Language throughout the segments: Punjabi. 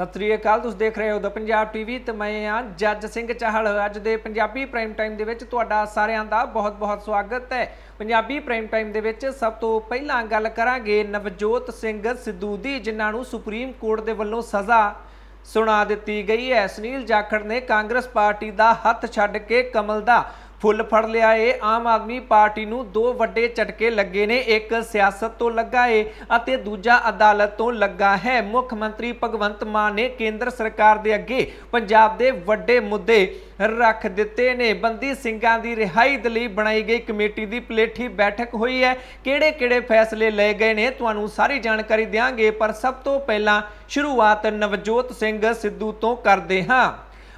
ਸਤਿ ਸ੍ਰੀ ਅਕਾਲ ਤੁਸੀਂ ਦੇਖ ਰਹੇ ਹੋ ਦ ਪੰਜਾਬ ਟੀਵੀ ਤੇ ਮੈਂ ਆ ਜੱਜ ਸਿੰਘ ਚਾਹਲ ਅੱਜ ਦੇ ਪੰਜਾਬੀ ਪ੍ਰਾਈਮ ਟਾਈਮ ਦੇ ਵਿੱਚ ਤੁਹਾਡਾ ਸਾਰਿਆਂ ਦਾ ਬਹੁਤ-ਬਹੁਤ ਸਵਾਗਤ ਹੈ ਪੰਜਾਬੀ ਪ੍ਰਾਈਮ ਟਾਈਮ ਦੇ ਵਿੱਚ ਸਭ ਤੋਂ ਪਹਿਲਾਂ ਗੱਲ ਕਰਾਂਗੇ ਨਵਜੋਤ ਸਿੰਘ ਸਿੱਧੂ ਦੀ ਜਿਨ੍ਹਾਂ ਨੂੰ ਸੁਪਰੀਮ ਕੋਰਟ ਦੇ ਵੱਲੋਂ ਸਜ਼ਾ ਸੁਣਾ ਦਿੱਤੀ ਗਈ ਹੈ ਸੁਨੀਲ ਜਾਖੜ ਨੇ ਕਾਂਗਰਸ ਪਾਰਟੀ ਦਾ ਹੱਥ ਛੱਡ ਕੇ ਕਮਲ ਦਾ ਫੁੱਲ ਫੜ ਲਿਆ ਏ ਆਮ ਆਦਮੀ ਪਾਰਟੀ ਨੂੰ ਦੋ ਵੱਡੇ ਝਟਕੇ ਲੱਗੇ ਨੇ ਇੱਕ ਸਿਆਸਤ ਤੋਂ ਲੱਗਾ ਏ ਅਤੇ ਦੂਜਾ ਅਦਾਲਤ ਤੋਂ ਲੱਗਾ ਹੈ ਮੁੱਖ ਮੰਤਰੀ ਭਗਵੰਤ ਮਾਨ ਨੇ ਕੇਂਦਰ ਸਰਕਾਰ ਦੇ ਅੱਗੇ ਪੰਜਾਬ ਦੇ ਵੱਡੇ ਮੁੱਦੇ ਰੱਖ ਦਿੱਤੇ ਨੇ ਬੰਦੀ ਸਿੰਘਾਂ ਦੀ ਰਿਹਾਈ ਦੇ ਲਈ ਬਣਾਈ ਗਈ ਕਮੇਟੀ ਦੀ ਪਲੇਠੀ ਬੈਠਕ ਹੋਈ ਹੈ ਕਿਹੜੇ ਕਿਹੜੇ ਫੈਸਲੇ ਲਏ ਗਏ ਨੇ ਤੁਹਾਨੂੰ ਸਾਰੀ ਜਾਣਕਾਰੀ ਦਿਆਂਗੇ ਪਰ ਸਭ ਤੋਂ ਪਹਿਲਾਂ ਸ਼ੁਰੂਆਤ ਨਵਜੋਤ ਸਿੰਘ ਸਿੱਧੂ ਤੋਂ ਕਰਦੇ ਹਾਂ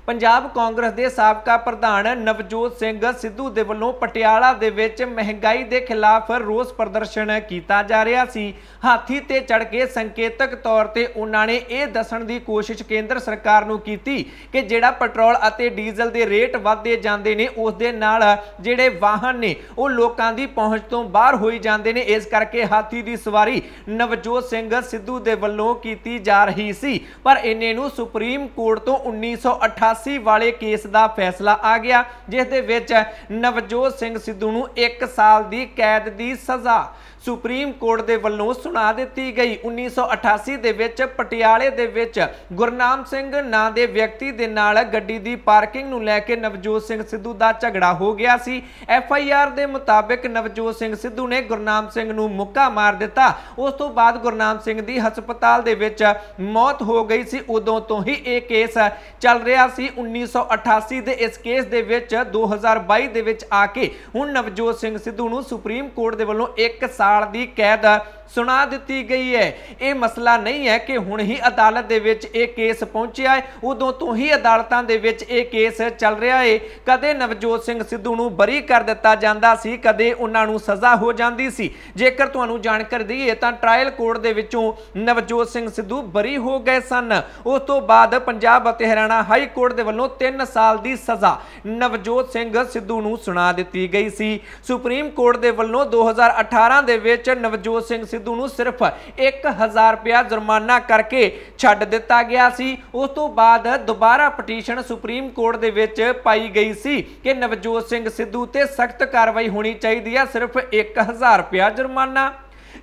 ਪੰਜਾਬ ਕਾਂਗਰਸ ਦੇ ਸਾਬਕਾ ਪ੍ਰਧਾਨ ਨਵਜੋਤ ਸਿੰਘ ਸਿੱਧੂ ਦੇ ਵੱਲੋਂ ਪਟਿਆਲਾ ਦੇ ਵਿੱਚ ਮਹਿੰਗਾਈ ਦੇ ਖਿਲਾਫ ਰੋਸ ਪ੍ਰਦਰਸ਼ਨ ਕੀਤਾ ਜਾ ਰਿਹਾ ਸੀ ਹਾਥੀ ਤੇ ਚੜ ਕੇ ਸੰਕੇਤਕ ਤੌਰ ਤੇ ਉਹਨਾਂ ਨੇ ਇਹ ਦੱਸਣ ਦੀ ਕੋਸ਼ਿਸ਼ ਕੇਂਦਰ ਸਰਕਾਰ ਨੂੰ ਕੀਤੀ ਕਿ ਜਿਹੜਾ ਪੈਟਰੋਲ ਅਤੇ ਡੀਜ਼ਲ ਦੇ ਰੇਟ ਵਧਦੇ ਜਾਂਦੇ ਨੇ ਉਸ ਦੇ ਨਾਲ ਜਿਹੜੇ ਵਾਹਨ ਨੇ ਉਹ ਲੋਕਾਂ ਦੀ ਪਹੁੰਚ ਤੋਂ ਬਾਹਰ ਹੋਈ ਜਾਂਦੇ ਨੇ ਇਸ ਕਰਕੇ ਹਾਥੀ ਦੀ ਸਵਾਰੀ ਨਵਜੋਤ ਸਿੰਘ ਸਿੱਧੂ ਦੇ ਵੱਲੋਂ ਕੀਤੀ ਜਾ ਰਹੀ ਸੀ ਪਰ ਇਹਨੇ ਨੂੰ ਸੁਪਰੀਮ ਕੋਰਟ ਤੋਂ 1918 ਤਲਾਸੀ ਵਾਲੇ ਕੇਸ ਦਾ ਫੈਸਲਾ ਆ ਗਿਆ ਜਿਸ ਦੇ ਵਿੱਚ ਨਵਜੋਤ ਸਿੰਘ ਸਿੱਧੂ ਨੂੰ 1 ਸਾਲ ਦੀ ਕੈਦ ਦੀ ਸਜ਼ਾ ਸੁਪਰੀਮ ਕੋਰਟ ਦੇ ਵੱਲੋਂ ਸੁਣਾ ਦਿੱਤੀ ਗਈ 1988 ਦੇ ਵਿੱਚ ਪਟਿਆਲੇ ਦੇ ਵਿੱਚ ਗੁਰਨਾਮ ਸਿੰਘ ਨਾਂ ਦੇ ਵਿਅਕਤੀ ਦੇ ਨਾਲ ਗੱਡੀ ਦੀ ਪਾਰਕਿੰਗ ਨੂੰ ਲੈ ਕੇ ਨਵਜੋਤ ਸਿੰਘ ਸਿੱਧੂ ਦਾ ਝਗੜਾ ਹੋ ਗਿਆ ਸੀ ਐਫ ਆਈ ਆਰ ਦੇ ਮੁਤਾਬਕ ਨਵਜੋਤ ਸਿੰਘ ਸਿੱਧੂ ਨੇ ਗੁਰਨਾਮ ਸਿੰਘ ਨੂੰ ਮੁੱਕਾ ਮਾਰ ਦਿੱਤਾ ਉਸ ਤੋਂ ਬਾਅਦ ਗੁਰਨਾਮ ਸਿੰਘ ਦੀ ਹਸਪਤਾਲ ਦੇ ਵਿੱਚ ਮੌਤ ਹੋ ਗਈ ਸੀ ਉਦੋਂ ਤੋਂ ਹੀ ਇਹ ਕੇਸ ਚੱਲ ਰਿਹਾ ਸੀ 1988 ਦੇ ਇਸ ਕੇਸ ਦੇ ਵਿੱਚ 2022 ਦੇ ਵਿੱਚ ਆ ਕੇ ਹੁਣ ਨਵਜੋਤ ਸਿੰਘ ਸਿੱਧੂ ਨੂੰ ਸੁਪਰੀਮ ਕੋਰਟ ਦੇ ਵੱਲੋਂ 1 ਸਾਲ ਸਾਲ ਦੀ ਕੈਦ ਸੁਣਾ ਦਿੱਤੀ ਗਈ ਹੈ ਇਹ ਮਸਲਾ ਨਹੀਂ ਹੈ ਕਿ ਹੁਣ ਹੀ ਅਦਾਲਤ ਦੇ ਵਿੱਚ ਇਹ ਕੇਸ ਪਹੁੰਚਿਆ ਹੈ ਉਦੋਂ ਤੋਂ ਹੀ ਅਦਾਲਤਾਂ ਦੇ ਵਿੱਚ ਇਹ ਕੇਸ ਚੱਲ ਰਿਹਾ ਹੈ ਕਦੇ ਨਵਜੋਤ ਸਿੰਘ ਸਿੱਧੂ ਨੂੰ ਬਰੀ ਕਰ ਦਿੱਤਾ ਜਾਂਦਾ ਸੀ ਕਦੇ ਉਹਨਾਂ ਨੂੰ ਸਜ਼ਾ ਹੋ ਜਾਂਦੀ ਸੀ ਜੇਕਰ ਤੁਹਾਨੂੰ ਜਾਣਕਾਰੀ ਦਈਏ ਤਾਂ ਟ੍ਰਾਇਲ ਕੋਰਟ ਦੇ ਵਿੱਚੋਂ ਨਵਜੋਤ ਸਿੰਘ ਸਿੱਧੂ ਬਰੀ ਹੋ ਗਏ ਸਨ ਉਸ ਤੋਂ ਬਾਅਦ ਪੰਜਾਬ ਅਤੇ ਹਰਿਆਣਾ ਹਾਈ ਕੋਰਟ ਦੇ ਵੱਲੋਂ 3 ਸਾਲ ਦੀ ਸਜ਼ਾ ਨਵਜੋਤ ਸਿੰਘ ਸਿੱਧੂ ਨੂੰ ਸੁਣਾ ਦਿੱਤੀ ਗਈ ਸੀ ਸੁਪਰੀਮ ਕੋਰਟ ਦੇ ਵੱਲੋਂ 2018 ਦੇ ਵਿੱਚ ਨਵਜੋਤ ਸਿੰਘ ਸਿੱਧੂ ਨੂੰ ਸਿਰਫ 1000 ਰੁਪਿਆ ਜੁਰਮਾਨਾ ਕਰਕੇ ਛੱਡ ਦਿੱਤਾ ਗਿਆ ਸੀ ਉਸ ਤੋਂ ਬਾਅਦ ਦੁਬਾਰਾ ਪਟੀਸ਼ਨ ਸੁਪਰੀਮ ਕੋਰਟ ਦੇ ਵਿੱਚ ਪਾਈ ਗਈ ਸੀ ਕਿ ਨਵਜੋਤ ਸਿੰਘ ਸਿੱਧੂ ਤੇ ਸਖਤ ਕਾਰਵਾਈ ਹੋਣੀ ਚਾਹੀਦੀ ਹੈ ਸਿਰਫ 1000 ਰੁਪਿਆ ਜੁਰਮਾਨਾ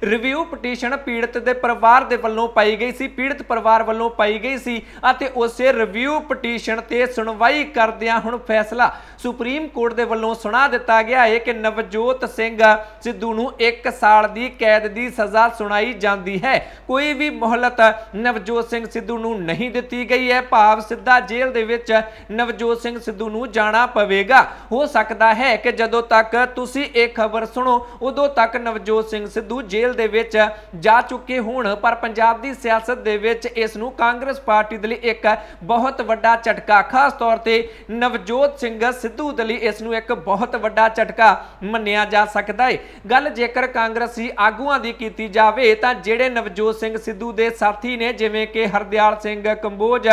ਰਿਵਿਊ ਪਟੀਸ਼ਨ ਪੀੜਤ ਦੇ ਪਰਿਵਾਰ ਦੇ ਵੱਲੋਂ ਪਾਈ ਗਈ ਸੀ ਪੀੜਤ ਪਰਿਵਾਰ ਵੱਲੋਂ ਪਾਈ ਗਈ ਸੀ ਅਤੇ ਉਸੇ ਰਿਵਿਊ ਪਟੀਸ਼ਨ ਤੇ ਸੁਣਵਾਈ ਕਰਦਿਆਂ ਹੁਣ ਫੈਸਲਾ ਸੁਪਰੀਮ ਕੋਰਟ ਦੇ ਵੱਲੋਂ ਸੁਣਾ ਦਿੱਤਾ ਗਿਆ ਹੈ ਕਿ ਨਵਜੋਤ ਸਿੰਘ ਸਿੱਧੂ ਨੂੰ 1 ਸਾਲ ਦੀ ਕੈਦ ਦੀ ਸਜ਼ਾ ਸੁਣਾਈ ਜਾਂਦੀ ਹੈ ਕੋਈ ਵੀ ਮੁਹਲਤ ਨਵਜੋਤ ਸਿੰਘ ਸਿੱਧੂ ਨੂੰ ਨਹੀਂ ਦਿੱਤੀ ਗਈ ਹੈ ਭਾਵ ਸਿੱਧਾ ਜੇਲ੍ਹ ਦੇ ਵਿੱਚ ਨਵਜੋਤ ਸਿੰਘ ਸਿੱਧੂ ਨੂੰ ਜਾਣਾ ਪਵੇਗਾ ਹੋ ਸਕਦਾ ਹੈ ਕਿ ਜਦੋਂ ਤੱਕ ਤੁਸੀਂ ਇਹ ਖਬਰ ਸੁਣੋ ਉਦੋਂ ਤੱਕ ਨਵਜੋਤ ਸਿੰਘ ਸਿੱਧੂ ਜੇਲ੍ਹ ਜੇਲ੍ਹ ਦੇ ਵਿੱਚ ਜਾ ਚੁੱਕੇ ਹੋਣ ਪਰ ਪੰਜਾਬ ਦੀ ਸਿਆਸਤ ਦੇ ਵਿੱਚ ਇਸ ਨੂੰ ਕਾਂਗਰਸ ਪਾਰਟੀ ਦੇ ਲਈ ਇੱਕ ਬਹੁਤ ਵੱਡਾ ਝਟਕਾ ਖਾਸ ਤੌਰ ਤੇ ਨਵਜੋਤ ਸਿੰਘ ਸਿੱਧੂ ਦੇ ਲਈ ਇਸ ਨੂੰ ਇੱਕ ਬਹੁਤ ਵੱਡਾ ਝਟਕਾ ਮੰਨਿਆ ਜਾ ਸਕਦਾ ਹੈ ਗੱਲ ਜੇਕਰ ਕਾਂਗਰਸੀ ਆਗੂਆਂ ਦੀ ਕੀਤੀ ਜਾਵੇ ਤਾਂ ਜਿਹੜੇ ਨਵਜੋਤ ਸਿੰਘ ਸਿੱਧੂ ਦੇ ਸਾਥੀ ਨੇ ਜਿਵੇਂ ਕਿ ਹਰਦਿਆਲ ਸਿੰਘ ਕੰਬੋਜ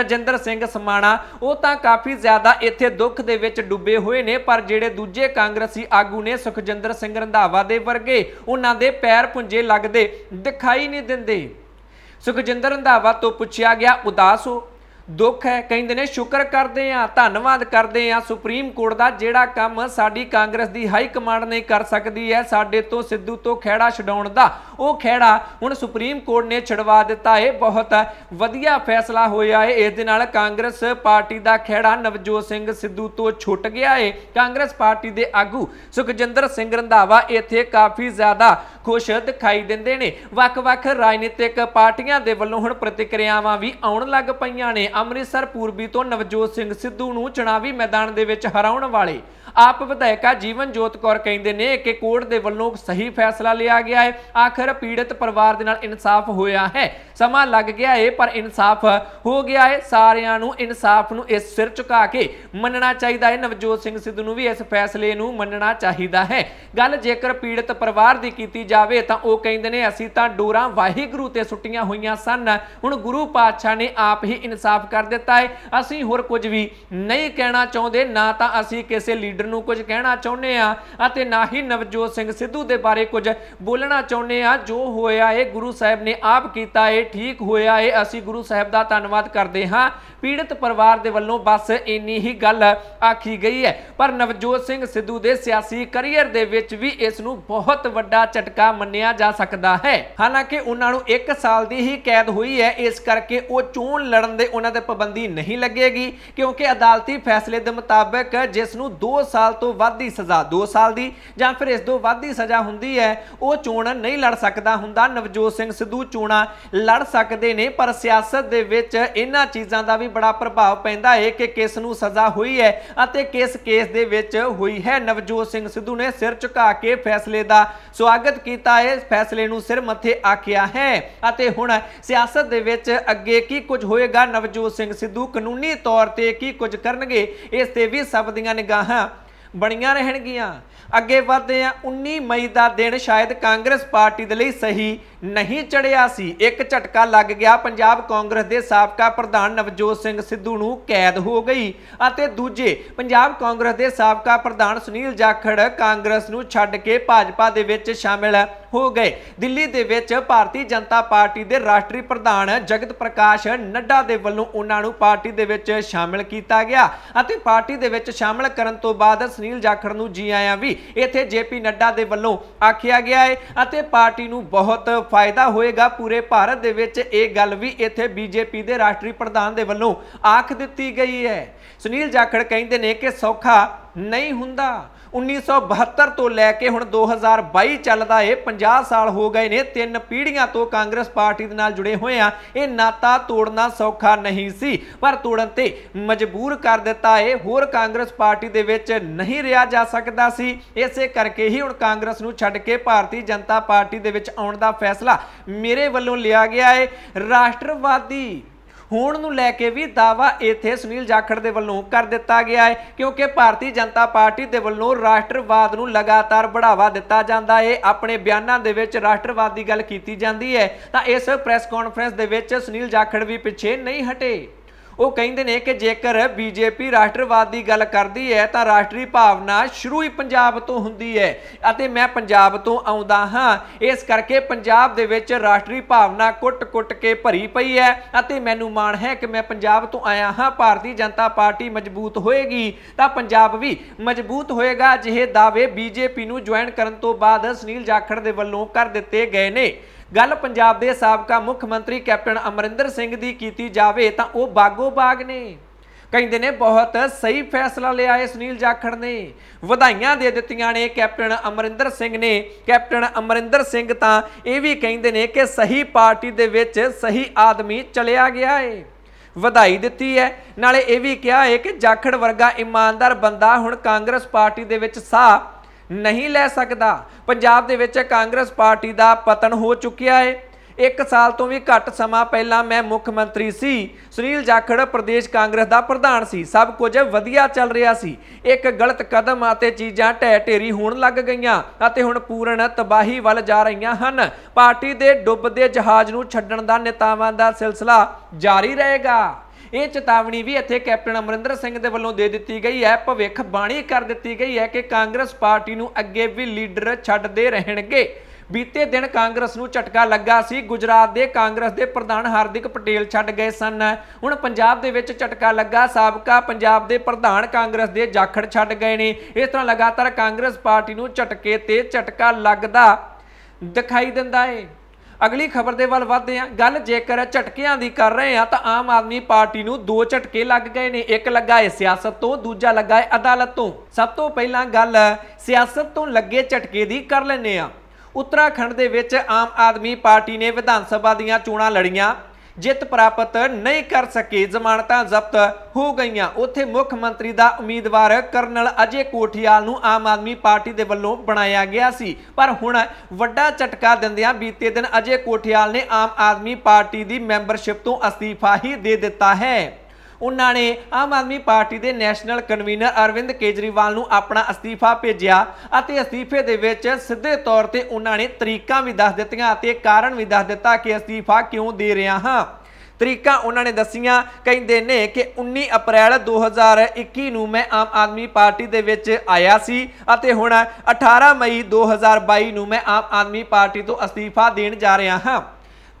ਰਜਿੰਦਰ ਸਿੰਘ ਸਮਾਣਾ ਉਹ ਤਾਂ ਕਾਫੀ ਜ਼ਿਆਦਾ ਇੱਥੇ ਦੁੱਖ ਦੇ ਵਿੱਚ ਡੁੱਬੇ ਹੋਏ ਨੇ ਪਰ ਜਿਹੜੇ ਦੂਜੇ ਕਾਂਗਰਸੀ ਆਗੂ ਨੇ ਸੁਖਜਿੰਦਰ ਸਿੰਘ ਰੰਧਾਵਾ ਦੇ ਵਰਗੇ ਉਹਨਾਂ ਦੇ ਪੈਰ ਪੈਰ ਪੁੰਜੇ ਲੱਗਦੇ ਦਿਖਾਈ ਨਹੀਂ ਦਿੰਦੇ ਸੁਖਜਿੰਦਰ ਰੰਧਾਵਾ ਤੋਂ ਪੁੱਛਿਆ ਗਿਆ ਉਦਾਸ ਹੋ ਦੁੱਖ ਹੈ ਕਹਿੰਦੇ ਨੇ ਸ਼ੁਕਰ ਕਰਦੇ ਆ ਧੰਨਵਾਦ ਕਰਦੇ ਆ ਸੁਪਰੀਮ ਕੋਰਟ ਦਾ ਜਿਹੜਾ ਕੰਮ ਸਾਡੀ ਕਾਂਗਰਸ ਦੀ ਹਾਈ ਕਮਾਂਡ ਨਹੀਂ ਕਰ ਸਕਦੀ ਹੈ ਸਾਡੇ ਤੋਂ ਸਿੱਧੂ ਤੋਂ ਖਿਹੜਾ ਛਡਾਉਣ ਦਾ ਉਹ ਖਿਹੜਾ ਹੁਣ ਸੁਪਰੀਮ ਕੋਰਟ ਨੇ ਛਡਵਾ ਦਿੱਤਾ ਇਹ ਬਹੁਤ ਵਧੀਆ ਫੈਸਲਾ ਹੋਇਆ ਹੈ ਇਸ ਦੇ ਨਾਲ ਕਾਂਗਰਸ ਪਾਰਟੀ ਦਾ ਖਿਹੜਾ ਨਵਜੋਤ ਸਿੰਘ ਸਿੱਧੂ ਤੋਂ ਛੁੱਟ ਗਿਆ ਹੈ ਕਾਂਗਰਸ ਪਾਰਟੀ ਦੇ ਆਗੂ ਸੁਖਜਿੰਦਰ ਸਿੰਘ ਰੰਧਾਵਾ ਇੱਥੇ ਕਾਫੀ ਜ਼ਿਆਦਾ ਖੁਸ਼ ਦਿਖਾਈ ਦਿੰਦੇ ਨੇ ਵੱਖ-ਵੱਖ ਰਾਜਨੀਤਿਕ ਪਾਰਟੀਆਂ ਦੇ ਵੱਲੋਂ ਹੁਣ ਪ੍ਰਤੀਕਿਰਿਆਵਾਂ ਵੀ ਆਉਣ ਲੱਗ ਪਈਆਂ ਨੇ ਅੰਮ੍ਰਿਤਸਰ ਪੂਰਬੀ ਤੋਂ ਨਵਜੋਤ ਸਿੰਘ ਸਿੱਧੂ ਨੂੰ ਚੁਣਾਵੀ ਮੈਦਾਨ ਦੇ ਵਿੱਚ ਹਰਾਉਣ ਵਾਲੇ ਆਪ ਵਿਧਾਇਕਾ ਜੀਵਨ ਜੋਤ ਕੌਰ ਕਹਿੰਦੇ ਨੇ ਕਿ ਕੋਰਟ ਦੇ ਵੱਲੋਂ ਸਹੀ ਫੈਸਲਾ ਲਿਆ ਗਿਆ ਹੈ ਆਖਰ ਪੀੜਤ ਪਰਿਵਾਰ ਦੇ ਨਾਲ ਇਨਸਾਫ ਹੋਇਆ ਹੈ ਸਮਾਂ ਲੱਗ ਗਿਆ ਏ ਪਰ ਇਨਸਾਫ ਹੋ ਗਿਆ ਏ ਸਾਰਿਆਂ ਨੂੰ ਇਨਸਾਫ ਨੂੰ ਇਸ ਸਿਰ ਝੁਕਾ ਕੇ ਮੰਨਣਾ ਚਾਹੀਦਾ ਹੈ ਨਵਜੋਤ ਸਿੰਘ ਸਿੱਧੂ ਨੂੰ ਵੀ ਇਸ ਫੈਸਲੇ ਨੂੰ ਮੰਨਣਾ ਚਾਹੀਦਾ ਹੈ ਗੱਲ ਜੇਕਰ ਪੀੜਤ ਪਰਿਵਾਰ ਦੀ ਕੀਤੀ ਜਾਵੇ ਤਾਂ ਉਹ ਕਹਿੰਦੇ ਨੇ ਅਸੀਂ ਤਾਂ ਡੋਰਾਂ ਵਾਹਿਗੁਰੂ ਤੇ ਸੁੱਟੀਆਂ ਹੋਈਆਂ ਸਨ ਹੁਣ ਗੁਰੂ ਪਾਤਸ਼ਾਹ ਨੇ ਆਪ ਹੀ ਇਨਸਾਫ ਕਰ ਦਿੱਤਾ ਹੈ ਅਸੀਂ ਹੋਰ ਕੁਝ ਵੀ ਨਹੀਂ ਕਹਿਣਾ ਚਾਹੁੰਦੇ ਨਾ ਤਾਂ ਅਸੀਂ ਕਿਸੇ ਲੀਡਰ ਲੀਡਰ ਨੂੰ ਕੁਝ ਕਹਿਣਾ ਚਾਹੁੰਦੇ ਆ ਅਤੇ ਨਾ ਹੀ ਨਵਜੋਤ ਸਿੰਘ ਸਿੱਧੂ ਦੇ ਬਾਰੇ ਕੁਝ ਬੋਲਣਾ ਚਾਹੁੰਦੇ ਆ ਜੋ ਹੋਇਆ ਇਹ ਗੁਰੂ ਸਾਹਿਬ ਨੇ ਆਪ ਕੀਤਾ ਇਹ ਠੀਕ ਹੋਇਆ ਇਹ ਅਸੀਂ ਗੁਰੂ ਸਾਹਿਬ ਦਾ ਧੰਨਵਾਦ ਕਰਦੇ ਹਾਂ ਪੀੜਤ ਪਰਿਵਾਰ ਦੇ ਵੱਲੋਂ ਬਸ ਇੰਨੀ ਹੀ ਗੱਲ ਆਖੀ ਗਈ ਹੈ ਪਰ ਨਵਜੋਤ ਸਿੰਘ ਸਿੱਧੂ ਦੇ ਸਿਆਸੀ ਕਰੀਅਰ ਦੇ ਵਿੱਚ ਵੀ ਇਸ ਨੂੰ ਬਹੁਤ ਵੱਡਾ ਝਟਕਾ ਮੰਨਿਆ ਜਾ ਸਕਦਾ ਹੈ ਹਾਲਾਂਕਿ ਉਹਨਾਂ ਨੂੰ 1 ਸਾਲ ਦੀ ਹੀ ਕੈਦ ਹੋਈ ਹੈ ਇਸ ਕਰਕੇ ਉਹ ਚੋਣ ਲੜਨ ਦੇ ਉਹਨਾਂ ਤੇ ਪਾਬੰਦੀ ਨਹੀਂ ਲੱਗੇਗੀ ਕਿਉਂਕਿ ਅਦਾਲਤੀ ਫੈਸਲੇ ਦੇ ਮੁਤਾਬਕ ਜਿਸ ਨੂੰ 2 ਸਾਲ ਤੋਂ ਵੱਧ ਦੀ ਸਜ਼ਾ 2 ਸਾਲ ਦੀ ਜਾਂ ਫਿਰ ਇਸ ਤੋਂ ਵੱਧ ਦੀ ਸਜ਼ਾ ਹੁੰਦੀ ਹੈ ਉਹ ਚੋਣ ਨਹੀਂ ਲੜ ਸਕਦਾ ਹੁੰਦਾ ਨਵਜੋਤ ਸਿੰਘ ਸਿੱਧੂ ਚੋਣਾ ਲੜ ਸਕਦੇ ਨੇ ਪਰ ਸਿਆਸਤ ਦੇ ਵਿੱਚ ਇਹਨਾਂ ਚੀਜ਼ਾਂ ਦਾ ਵੀ ਬੜਾ ਪ੍ਰਭਾਵ ਪੈਂਦਾ ਹੈ ਕਿ ਕਿਸ ਨੂੰ ਸਜ਼ਾ ਹੋਈ ਹੈ ਅਤੇ ਕਿਸ ਕੇਸ ਦੇ ਵਿੱਚ ਹੋਈ ਹੈ ਨਵਜੋਤ ਸਿੰਘ ਸਿੱਧੂ ਨੇ ਸਿਰ ਝੁਕਾ ਕੇ ਫੈਸਲੇ ਦਾ ਸਵਾਗਤ ਕੀਤਾ ਹੈ ਫੈਸਲੇ ਨੂੰ ਸਿਰ ਮੱਥੇ ਆਖਿਆ ਹੈ ਅਤੇ ਹੁਣ ਸਿਆਸਤ ਦੇ ਵਿੱਚ ਅੱਗੇ ਕੀ ਕੁਝ ਹੋਏਗਾ ਨਵਜੋਤ ਸਿੰਘ ਸਿੱਧੂ ਕਾਨੂੰਨੀ ਤੌਰ ਤੇ ਕੀ ਕੁਝ ਕਰਨਗੇ ਇਸ ਤੇ ਵੀ ਸਭ ਦੀਆਂ ਨਿਗਾਹਾਂ ਬਣੀਆਂ ਰਹਿਣਗੀਆਂ ਅੱਗੇ ਵਧਦੇ ਹਾਂ 19 ਮਈ ਦਾ ਦਿਨ ਸ਼ਾਇਦ ਕਾਂਗਰਸ ਪਾਰਟੀ ਦੇ ਲਈ ਸਹੀ ਨਹੀਂ ਚੜਿਆ ਸੀ ਇੱਕ ਝਟਕਾ ਲੱਗ ਗਿਆ ਪੰਜਾਬ ਕਾਂਗਰਸ ਦੇ ਸਾਬਕਾ ਪ੍ਰਧਾਨ ਨਵਜੋਤ ਸਿੰਘ ਸਿੱਧੂ ਨੂੰ ਕੈਦ ਹੋ ਗਈ ਅਤੇ ਦੂਜੇ ਪੰਜਾਬ ਕਾਂਗਰਸ ਦੇ ਸਾਬਕਾ ਪ੍ਰਧਾਨ ਸੁਨੀਲ ਜਾਖੜ ਕਾਂਗਰਸ ਨੂੰ ਛੱਡ ਕੇ ਭਾਜਪਾ ਦੇ ਵਿੱਚ ਸ਼ਾਮਿਲ ਹੋ ਗਏ ਦਿੱਲੀ ਦੇ ਵਿੱਚ ਭਾਰਤੀ ਜਨਤਾ ਪਾਰਟੀ ਦੇ ਰਾਸ਼ਟਰੀ ਪ੍ਰਧਾਨ ਜਗਤ ਪ੍ਰਕਾਸ਼ ਨੱਡਾ ਦੇ ਵੱਲੋਂ ਉਹਨਾਂ ਨੂੰ ਪਾਰਟੀ ਦੇ ਵਿੱਚ ਸ਼ਾਮਿਲ ਕੀਤਾ ਗਿਆ ਅਤੇ ਪਾਰਟੀ ਦੇ ਵਿੱਚ ਸ਼ਾਮਿਲ ਕਰਨ ਤੋਂ ਬਾਅਦ ਸੁਨੀਲ ਜਾਖੜ ਨੂੰ ਜੀ ਆਇਆਂ ਵੀ ਇੱਥੇ ਜੇਪੀ ਨੱਡਾ ਦੇ ਵੱਲੋਂ ਆਖਿਆ ਗਿਆ ਹੈ ਅਤੇ ਪਾਰਟੀ ਨੂੰ ਬਹੁਤ ਫਾਇਦਾ ਹੋਏਗਾ ਪੂਰੇ ਭਾਰਤ ਦੇ ਵਿੱਚ ਇਹ ਗੱਲ ਵੀ ਇੱਥੇ ਬੀਜੇਪੀ ਦੇ ਰਾਸ਼ਟਰੀ ਪ੍ਰਧਾਨ ਦੇ ਵੱਲੋਂ ਆਖ ਦਿੱਤੀ ਗਈ ਹੈ ਸੁਨੀਲ ਜਾਖੜ ਕਹਿੰਦੇ ਨੇ ਕਿ ਸੌਖਾ ਨਹੀਂ ਹੁੰਦਾ 1972 ਤੋਂ ਲੈ ਕੇ ਹੁਣ 2022 ਚੱਲਦਾ ਏ 50 ਸਾਲ ਹੋ ਗਏ ਨੇ ਤਿੰਨ ਪੀੜ੍ਹੀਆਂ ਤੋਂ ਕਾਂਗਰਸ ਪਾਰਟੀ ਦੇ ਨਾਲ ਜੁੜੇ ਹੋਏ ਆ ਇਹ ਨਾਤਾ ਤੋੜਨਾ ਸੌਖਾ ਨਹੀਂ ਸੀ ਪਰ ਤੋੜਨ ਤੇ ਮਜਬੂਰ ਕਰ ਦਿੱਤਾ ਏ ਹੋਰ ਕਾਂਗਰਸ ਪਾਰਟੀ ਦੇ ਵਿੱਚ ਨਹੀਂ ਰਿਹਾ ਜਾ ਸਕਦਾ ਸੀ ਇਸੇ ਕਰਕੇ ਹੀ ਹੁਣ ਕਾਂਗਰਸ ਨੂੰ ਛੱਡ ਕੇ ਭਾਰਤੀ ਜਨਤਾ ਪਾਰਟੀ ਦੇ ਵਿੱਚ ਆਉਣ ਦਾ ਫੈਸਲਾ ਮੇਰੇ ਵੱਲੋਂ ਲਿਆ ਗਿਆ ਏ ਰਾਸ਼ਟਰਵਾਦੀ ਹੋਣ ਨੂੰ ਲੈ ਕੇ ਵੀ ਦਾਵਾ ਇੱਥੇ ਸੁਨੀਲ ਜਾਖੜ ਦੇ ਵੱਲੋਂ ਕਰ ਦਿੱਤਾ ਗਿਆ ਹੈ ਕਿਉਂਕਿ ਭਾਰਤੀ ਜਨਤਾ ਪਾਰਟੀ ਦੇ ਵੱਲੋਂ ਰਾਸ਼ਟਰਵਾਦ ਨੂੰ ਲਗਾਤਾਰ ਬੜਾਵਾ ਦਿੱਤਾ ਜਾਂਦਾ ਹੈ ਆਪਣੇ ਬਿਆਨਾਂ ਦੇ ਵਿੱਚ ਰਾਸ਼ਟਰਵਾਦ ਦੀ ਗੱਲ ਕੀਤੀ ਜਾਂਦੀ ਹੈ ਤਾਂ ਇਸ ਪ੍ਰੈਸ ਕਾਨਫਰੰਸ ਦੇ ਵਿੱਚ ਸੁਨੀਲ ਜਾਖੜ ਵੀ ਪਿੱਛੇ ਨਹੀਂ ਹਟੇ ਉਹ ਕਹਿੰਦੇ ਨੇ ਕਿ ਜੇਕਰ ਬੀਜੇਪੀ ਰਾਸ਼ਟਰਵਾਦ ਦੀ ਗੱਲ ਕਰਦੀ ਹੈ ਤਾਂ ਰਾਸ਼ਟਰੀ ਭਾਵਨਾ ਸ਼ੁਰੂ ਹੀ ਪੰਜਾਬ ਤੋਂ ਹੁੰਦੀ ਹੈ ਅਤੇ ਮੈਂ ਪੰਜਾਬ ਤੋਂ ਆਉਂਦਾ ਹਾਂ ਇਸ ਕਰਕੇ ਪੰਜਾਬ ਦੇ ਵਿੱਚ ਰਾਸ਼ਟਰੀ ਭਾਵਨਾ ਕੁੱਟ-ਕੁੱਟ ਕੇ ਭਰੀ ਪਈ ਹੈ ਅਤੇ ਮੈਨੂੰ ਮਾਣ ਹੈ ਕਿ ਮੈਂ ਪੰਜਾਬ ਤੋਂ ਆਇਆ ਹਾਂ ਭਾਰਤੀ ਜਨਤਾ ਪਾਰਟੀ ਮਜ਼ਬੂਤ ਹੋਏਗੀ ਤਾਂ ਪੰਜਾਬ ਵੀ ਮਜ਼ਬੂਤ ਹੋਏਗਾ ਜਿਹੇ ਦਾਅਵੇ ਬੀਜੇਪੀ ਨੂੰ ਜੁਆਇਨ ਕਰਨ ਤੋਂ ਬਾਅਦ ਸੁਨੀਲ ਜਾਖੜ ਦੇ ਵੱਲੋਂ ਕਰ ਦਿੱਤੇ ਗਏ ਨੇ ਗੱਲ ਪੰਜਾਬ ਦੇ ਸਾਬਕਾ ਮੁੱਖ ਮੰਤਰੀ ਕੈਪਟਨ ਅਮਰਿੰਦਰ ਸਿੰਘ ਦੀ ਕੀਤੀ ਜਾਵੇ ਤਾਂ ਉਹ ਬਾਗੋ ਬਾਗ ਨੇ ਕਹਿੰਦੇ ਨੇ ਬਹੁਤ ਸਹੀ ਫੈਸਲਾ ਲਿਆ ਹੈ ਸੁਨੀਲ ਜਾਖੜ ਨੇ ਵਧਾਈਆਂ ਦੇ ਦਿੱਤੀਆਂ ਨੇ ਕੈਪਟਨ ਅਮਰਿੰਦਰ ਸਿੰਘ ਨੇ ਕੈਪਟਨ ਅਮਰਿੰਦਰ ਸਿੰਘ ਤਾਂ ਇਹ ਵੀ ਕਹਿੰਦੇ ਨੇ ਕਿ ਸਹੀ ਪਾਰਟੀ ਦੇ ਵਿੱਚ ਸਹੀ ਆਦਮੀ ਚਲਿਆ ਗਿਆ ਏ ਵਧਾਈ ਦਿੱਤੀ ਹੈ ਨਾਲੇ ਇਹ ਵੀ ਕਿਹਾ ਹੈ ਕਿ ਜਾਖੜ ਵਰਗਾ ਇਮਾਨਦਾਰ ਬੰਦਾ ਹੁਣ ਕਾਂਗਰਸ ਪਾਰਟੀ ਦੇ ਵਿੱਚ ਸਾਹ ਨਹੀਂ ਲੈ ਸਕਦਾ ਪੰਜਾਬ ਦੇ ਵਿੱਚ ਕਾਂਗਰਸ ਪਾਰਟੀ ਦਾ ਪਤਨ ਹੋ ਚੁੱਕਿਆ ਹੈ ਇੱਕ ਸਾਲ ਤੋਂ ਵੀ ਘੱਟ ਸਮਾਂ ਪਹਿਲਾਂ ਮੈਂ ਮੁੱਖ ਮੰਤਰੀ ਸੀ ਸੁਨੀਲ ਜਾਖੜ ਪ੍ਰਦੇਸ਼ ਕਾਂਗਰਸ ਦਾ ਪ੍ਰਧਾਨ ਸੀ ਸਭ ਕੁਝ ਵਧੀਆ ਚੱਲ ਰਿਹਾ ਸੀ ਇੱਕ ਗਲਤ ਕਦਮ ਅਤੇ ਚੀਜ਼ਾਂ ਢਹਿ ਢੇਰੀ ਹੋਣ ਲੱਗ ਗਈਆਂ ਅਤੇ ਹੁਣ ਪੂਰਨ ਤਬਾਹੀ ਵੱਲ ਜਾ ਰਹੀਆਂ ਹਨ ਪਾਰਟੀ ਦੇ ਡੁੱਬਦੇ ਜਹਾਜ਼ ਨੂੰ ਛੱਡਣ ਦਾ ਨੇਤਾਵਾਂ ਦਾ ਸਿਲਸਿਲਾ ਜਾਰੀ ਰਹੇਗਾ ਇਹ ਚੇਤਾਵਨੀ ਵੀ ਇੱਥੇ ਕੈਪਟਨ ਅਮਰਿੰਦਰ ਸਿੰਘ ਦੇ ਵੱਲੋਂ ਦੇ ਦਿੱਤੀ ਗਈ ਹੈ ਭਵਿੱਖ ਬਾਣੀ ਕਰ ਦਿੱਤੀ ਗਈ ਹੈ ਕਿ ਕਾਂਗਰਸ ਪਾਰਟੀ ਨੂੰ ਅੱਗੇ ਵੀ ਲੀਡਰ ਛੱਡਦੇ ਰਹਿਣਗੇ ਬੀਤੇ ਦਿਨ ਕਾਂਗਰਸ ਨੂੰ ਝਟਕਾ ਲੱਗਾ ਸੀ ਗੁਜਰਾਤ ਦੇ ਕਾਂਗਰਸ ਦੇ ਪ੍ਰਧਾਨ ਹਾਰਦਿਕ ਪਟੇਲ ਛੱਡ ਗਏ ਸਨ ਹੁਣ ਪੰਜਾਬ ਦੇ ਵਿੱਚ ਝਟਕਾ ਲੱਗਾ ਸਾਬਕਾ ਪੰਜਾਬ ਦੇ ਪ੍ਰਧਾਨ ਕਾਂਗਰਸ ਦੇ ਜਾਖੜ ਛੱਡ ਗਏ ਨੇ ਇਸ ਤਰ੍ਹਾਂ ਲਗਾਤਾਰ ਕਾਂਗਰਸ ਪਾਰਟੀ ਨੂੰ ਝਟਕੇ ਤੇ ਝਟਕਾ ਲੱਗਦਾ ਦਿਖਾਈ ਦਿੰਦਾ ਹੈ ਅਗਲੀ ਖਬਰ ਦੇ ਵੱਲ ਵਧਦੇ ਹਾਂ ਗੱਲ ਜੇਕਰ ਝਟਕਿਆਂ ਦੀ ਕਰ ਰਹੇ ਹਾਂ ਤਾਂ ਆਮ ਆਦਮੀ ਪਾਰਟੀ ਨੂੰ ਦੋ ਝਟਕੇ ਲੱਗ ਗਏ ਨੇ ਇੱਕ ਲੱਗਾ ਹੈ ਸਿਆਸਤ ਤੋਂ ਦੂਜਾ ਲੱਗਾ ਹੈ ਅਦਾਲਤ ਤੋਂ ਸਭ ਤੋਂ ਪਹਿਲਾਂ ਗੱਲ ਸਿਆਸਤ ਤੋਂ ਲੱਗੇ ਝਟਕੇ ਦੀ ਕਰ ਲੈਨੇ ਆ ਉੱਤਰਾਖੰਡ ਦੇ ਵਿੱਚ ਆਮ ਆਦਮੀ ਪਾਰਟੀ ਨੇ ਵਿਧਾਨ ਸਭਾ ਦੀਆਂ ਚੋਣਾਂ ਲੜੀਆਂ ਜਿੱਤ ਪ੍ਰਾਪਤ ਨਹੀਂ ਕਰ ਸਕੇ ਜ਼ਮਾਨਤਾਂ ਜ਼ਬਤ ਹੋ ਗਈਆਂ ਉੱਥੇ ਮੁੱਖ ਮੰਤਰੀ ਦਾ ਉਮੀਦਵਾਰ ਕਰਨਲ ਅਜੇ ਕੋਠਿਆਲ ਨੂੰ ਆਮ ਆਦਮੀ ਪਾਰਟੀ ਦੇ ਵੱਲੋਂ ਬਣਾਇਆ ਗਿਆ ਸੀ ਪਰ ਹੁਣ ਵੱਡਾ ਝਟਕਾ ਦਿੰਦਿਆਂ ਬੀਤੇ ਦਿਨ ਅਜੇ ਕੋਠਿਆਲ ਨੇ ਆਮ ਆਦਮੀ ਪਾਰਟੀ ਦੀ ਮੈਂਬਰਸ਼ਿਪ ਤੋਂ ਅਸਤੀਫਾ ਹੀ ਦੇ ਦਿੱਤਾ ਹੈ ਉਹਨਾਂ ਨੇ ਆਮ ਆਦਮੀ ਪਾਰਟੀ ਦੇ ਨੈਸ਼ਨਲ ਕਨਵੀਨਰ ਅਰਵਿੰਦ ਕੇਜਰੀਵਾਲ ਨੂੰ ਆਪਣਾ ਅਸਤੀਫਾ ਭੇਜਿਆ ਅਤੇ ਅਸਤੀਫੇ ਦੇ ਵਿੱਚ ਸਿੱਧੇ ਤੌਰ ਤੇ ਉਹਨਾਂ ਨੇ ਤਰੀਕਾਂ ਵੀ ਦੱਸ ਦਿੱਤੀਆਂ ਅਤੇ ਕਾਰਨ ਵੀ ਦੱਸ ਦਿੱਤਾ ਕਿ ਅਸਤੀਫਾ ਕਿਉਂ ਦੇ ਰਿਹਾ ਹਾਂ ਤਰੀਕਾ ਉਹਨਾਂ ਨੇ ਦੱਸੀਆਂ ਕਹਿੰਦੇ ਨੇ ਕਿ 19 ਅਪ੍ਰੈਲ 2021 ਨੂੰ ਮੈਂ ਆਮ ਆਦਮੀ ਪਾਰਟੀ ਦੇ ਵਿੱਚ ਆਇਆ ਸੀ ਅਤੇ ਹੁਣ 18 ਮਈ 2022 ਨੂੰ ਮੈਂ ਆਮ ਆਦਮੀ ਪਾਰਟੀ ਤੋਂ ਅਸਤੀਫਾ ਦੇਣ ਜਾ ਰਿਹਾ ਹਾਂ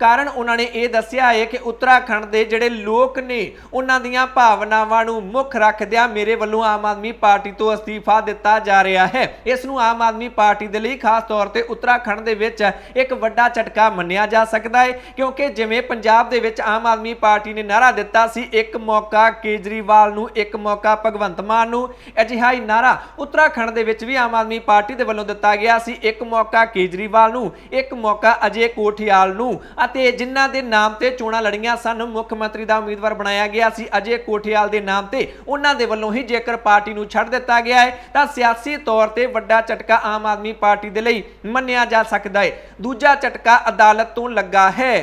ਕਾਰਨ ਉਹਨਾਂ ਨੇ ਇਹ ਦੱਸਿਆ ਹੈ ਕਿ ਉੱਤਰਾਖੰਡ ਦੇ ਜਿਹੜੇ ਲੋਕ ਨੇ ਉਹਨਾਂ ਦੀਆਂ ਭਾਵਨਾਵਾਂ ਨੂੰ ਮੁੱਖ ਰੱਖਦਿਆਂ ਮੇਰੇ ਵੱਲੋਂ ਆਮ ਆਦਮੀ ਪਾਰਟੀ ਤੋਂ ਅਸਤੀਫਾ ਦਿੱਤਾ ਜਾ ਰਿਹਾ ਹੈ ਇਸ ਨੂੰ ਆਮ ਆਦਮੀ ਪਾਰਟੀ ਦੇ ਲਈ ਖਾਸ ਤੌਰ ਤੇ ਉੱਤਰਾਖੰਡ ਦੇ ਵਿੱਚ ਇੱਕ ਵੱਡਾ ਝਟਕਾ ਮੰਨਿਆ ਜਾ ਸਕਦਾ ਹੈ ਕਿਉਂਕਿ ਜਿਵੇਂ ਪੰਜਾਬ ਦੇ ਵਿੱਚ ਆਮ ਆਦਮੀ ਪਾਰਟੀ ਨੇ ਨਾਰਾ ਦਿੱਤਾ ਸੀ ਇੱਕ ਮੌਕਾ ਕੇਜਰੀਵਾਲ ਨੂੰ ਇੱਕ ਮੌਕਾ ਭਗਵੰਤ ਮਾਨ ਨੂੰ ਅਜਿਹਾ ਹੀ ਨਾਰਾ ਉੱਤਰਾਖੰਡ ਦੇ ਵਿੱਚ ਵੀ ਆਮ ਆਦਮੀ ਪਾਰਟੀ ਦੇ ਵੱਲੋਂ ਦਿੱਤਾ ਗਿਆ ਸੀ ਇੱਕ ਮੌਕਾ ਕੇਜਰੀਵਾਲ ਨੂੰ ਇੱਕ ਮੌਕਾ ਅਜੇ ਕੋਠਿਆਲ ਨੂੰ ਅਤੇ ਜਿਨ੍ਹਾਂ ਦੇ ਨਾਮ ਤੇ ਚੋਣਾਂ ਲੜੀਆਂ ਸਨ ਮੁੱਖ ਮੰਤਰੀ ਦਾ ਉਮੀਦਵਾਰ ਬਣਾਇਆ ਗਿਆ ਸੀ ਅਜੇ ਕੋਠਿਆਲ ਦੇ ਨਾਮ ਤੇ ਉਹਨਾਂ ਦੇ ਵੱਲੋਂ ਹੀ ਜੇਕਰ ਪਾਰਟੀ ਨੂੰ ਛੱਡ ਦਿੱਤਾ ਗਿਆ ਹੈ ਤਾਂ ਸਿਆਸੀ ਤੌਰ ਤੇ ਵੱਡਾ ਝਟਕਾ ਆਮ ਆਦਮੀ ਪਾਰਟੀ ਦੇ ਲਈ ਮੰਨਿਆ ਜਾ ਸਕਦਾ ਹੈ ਦੂਜਾ ਝਟਕਾ ਅਦਾਲਤ ਤੋਂ ਲੱਗਾ ਹੈ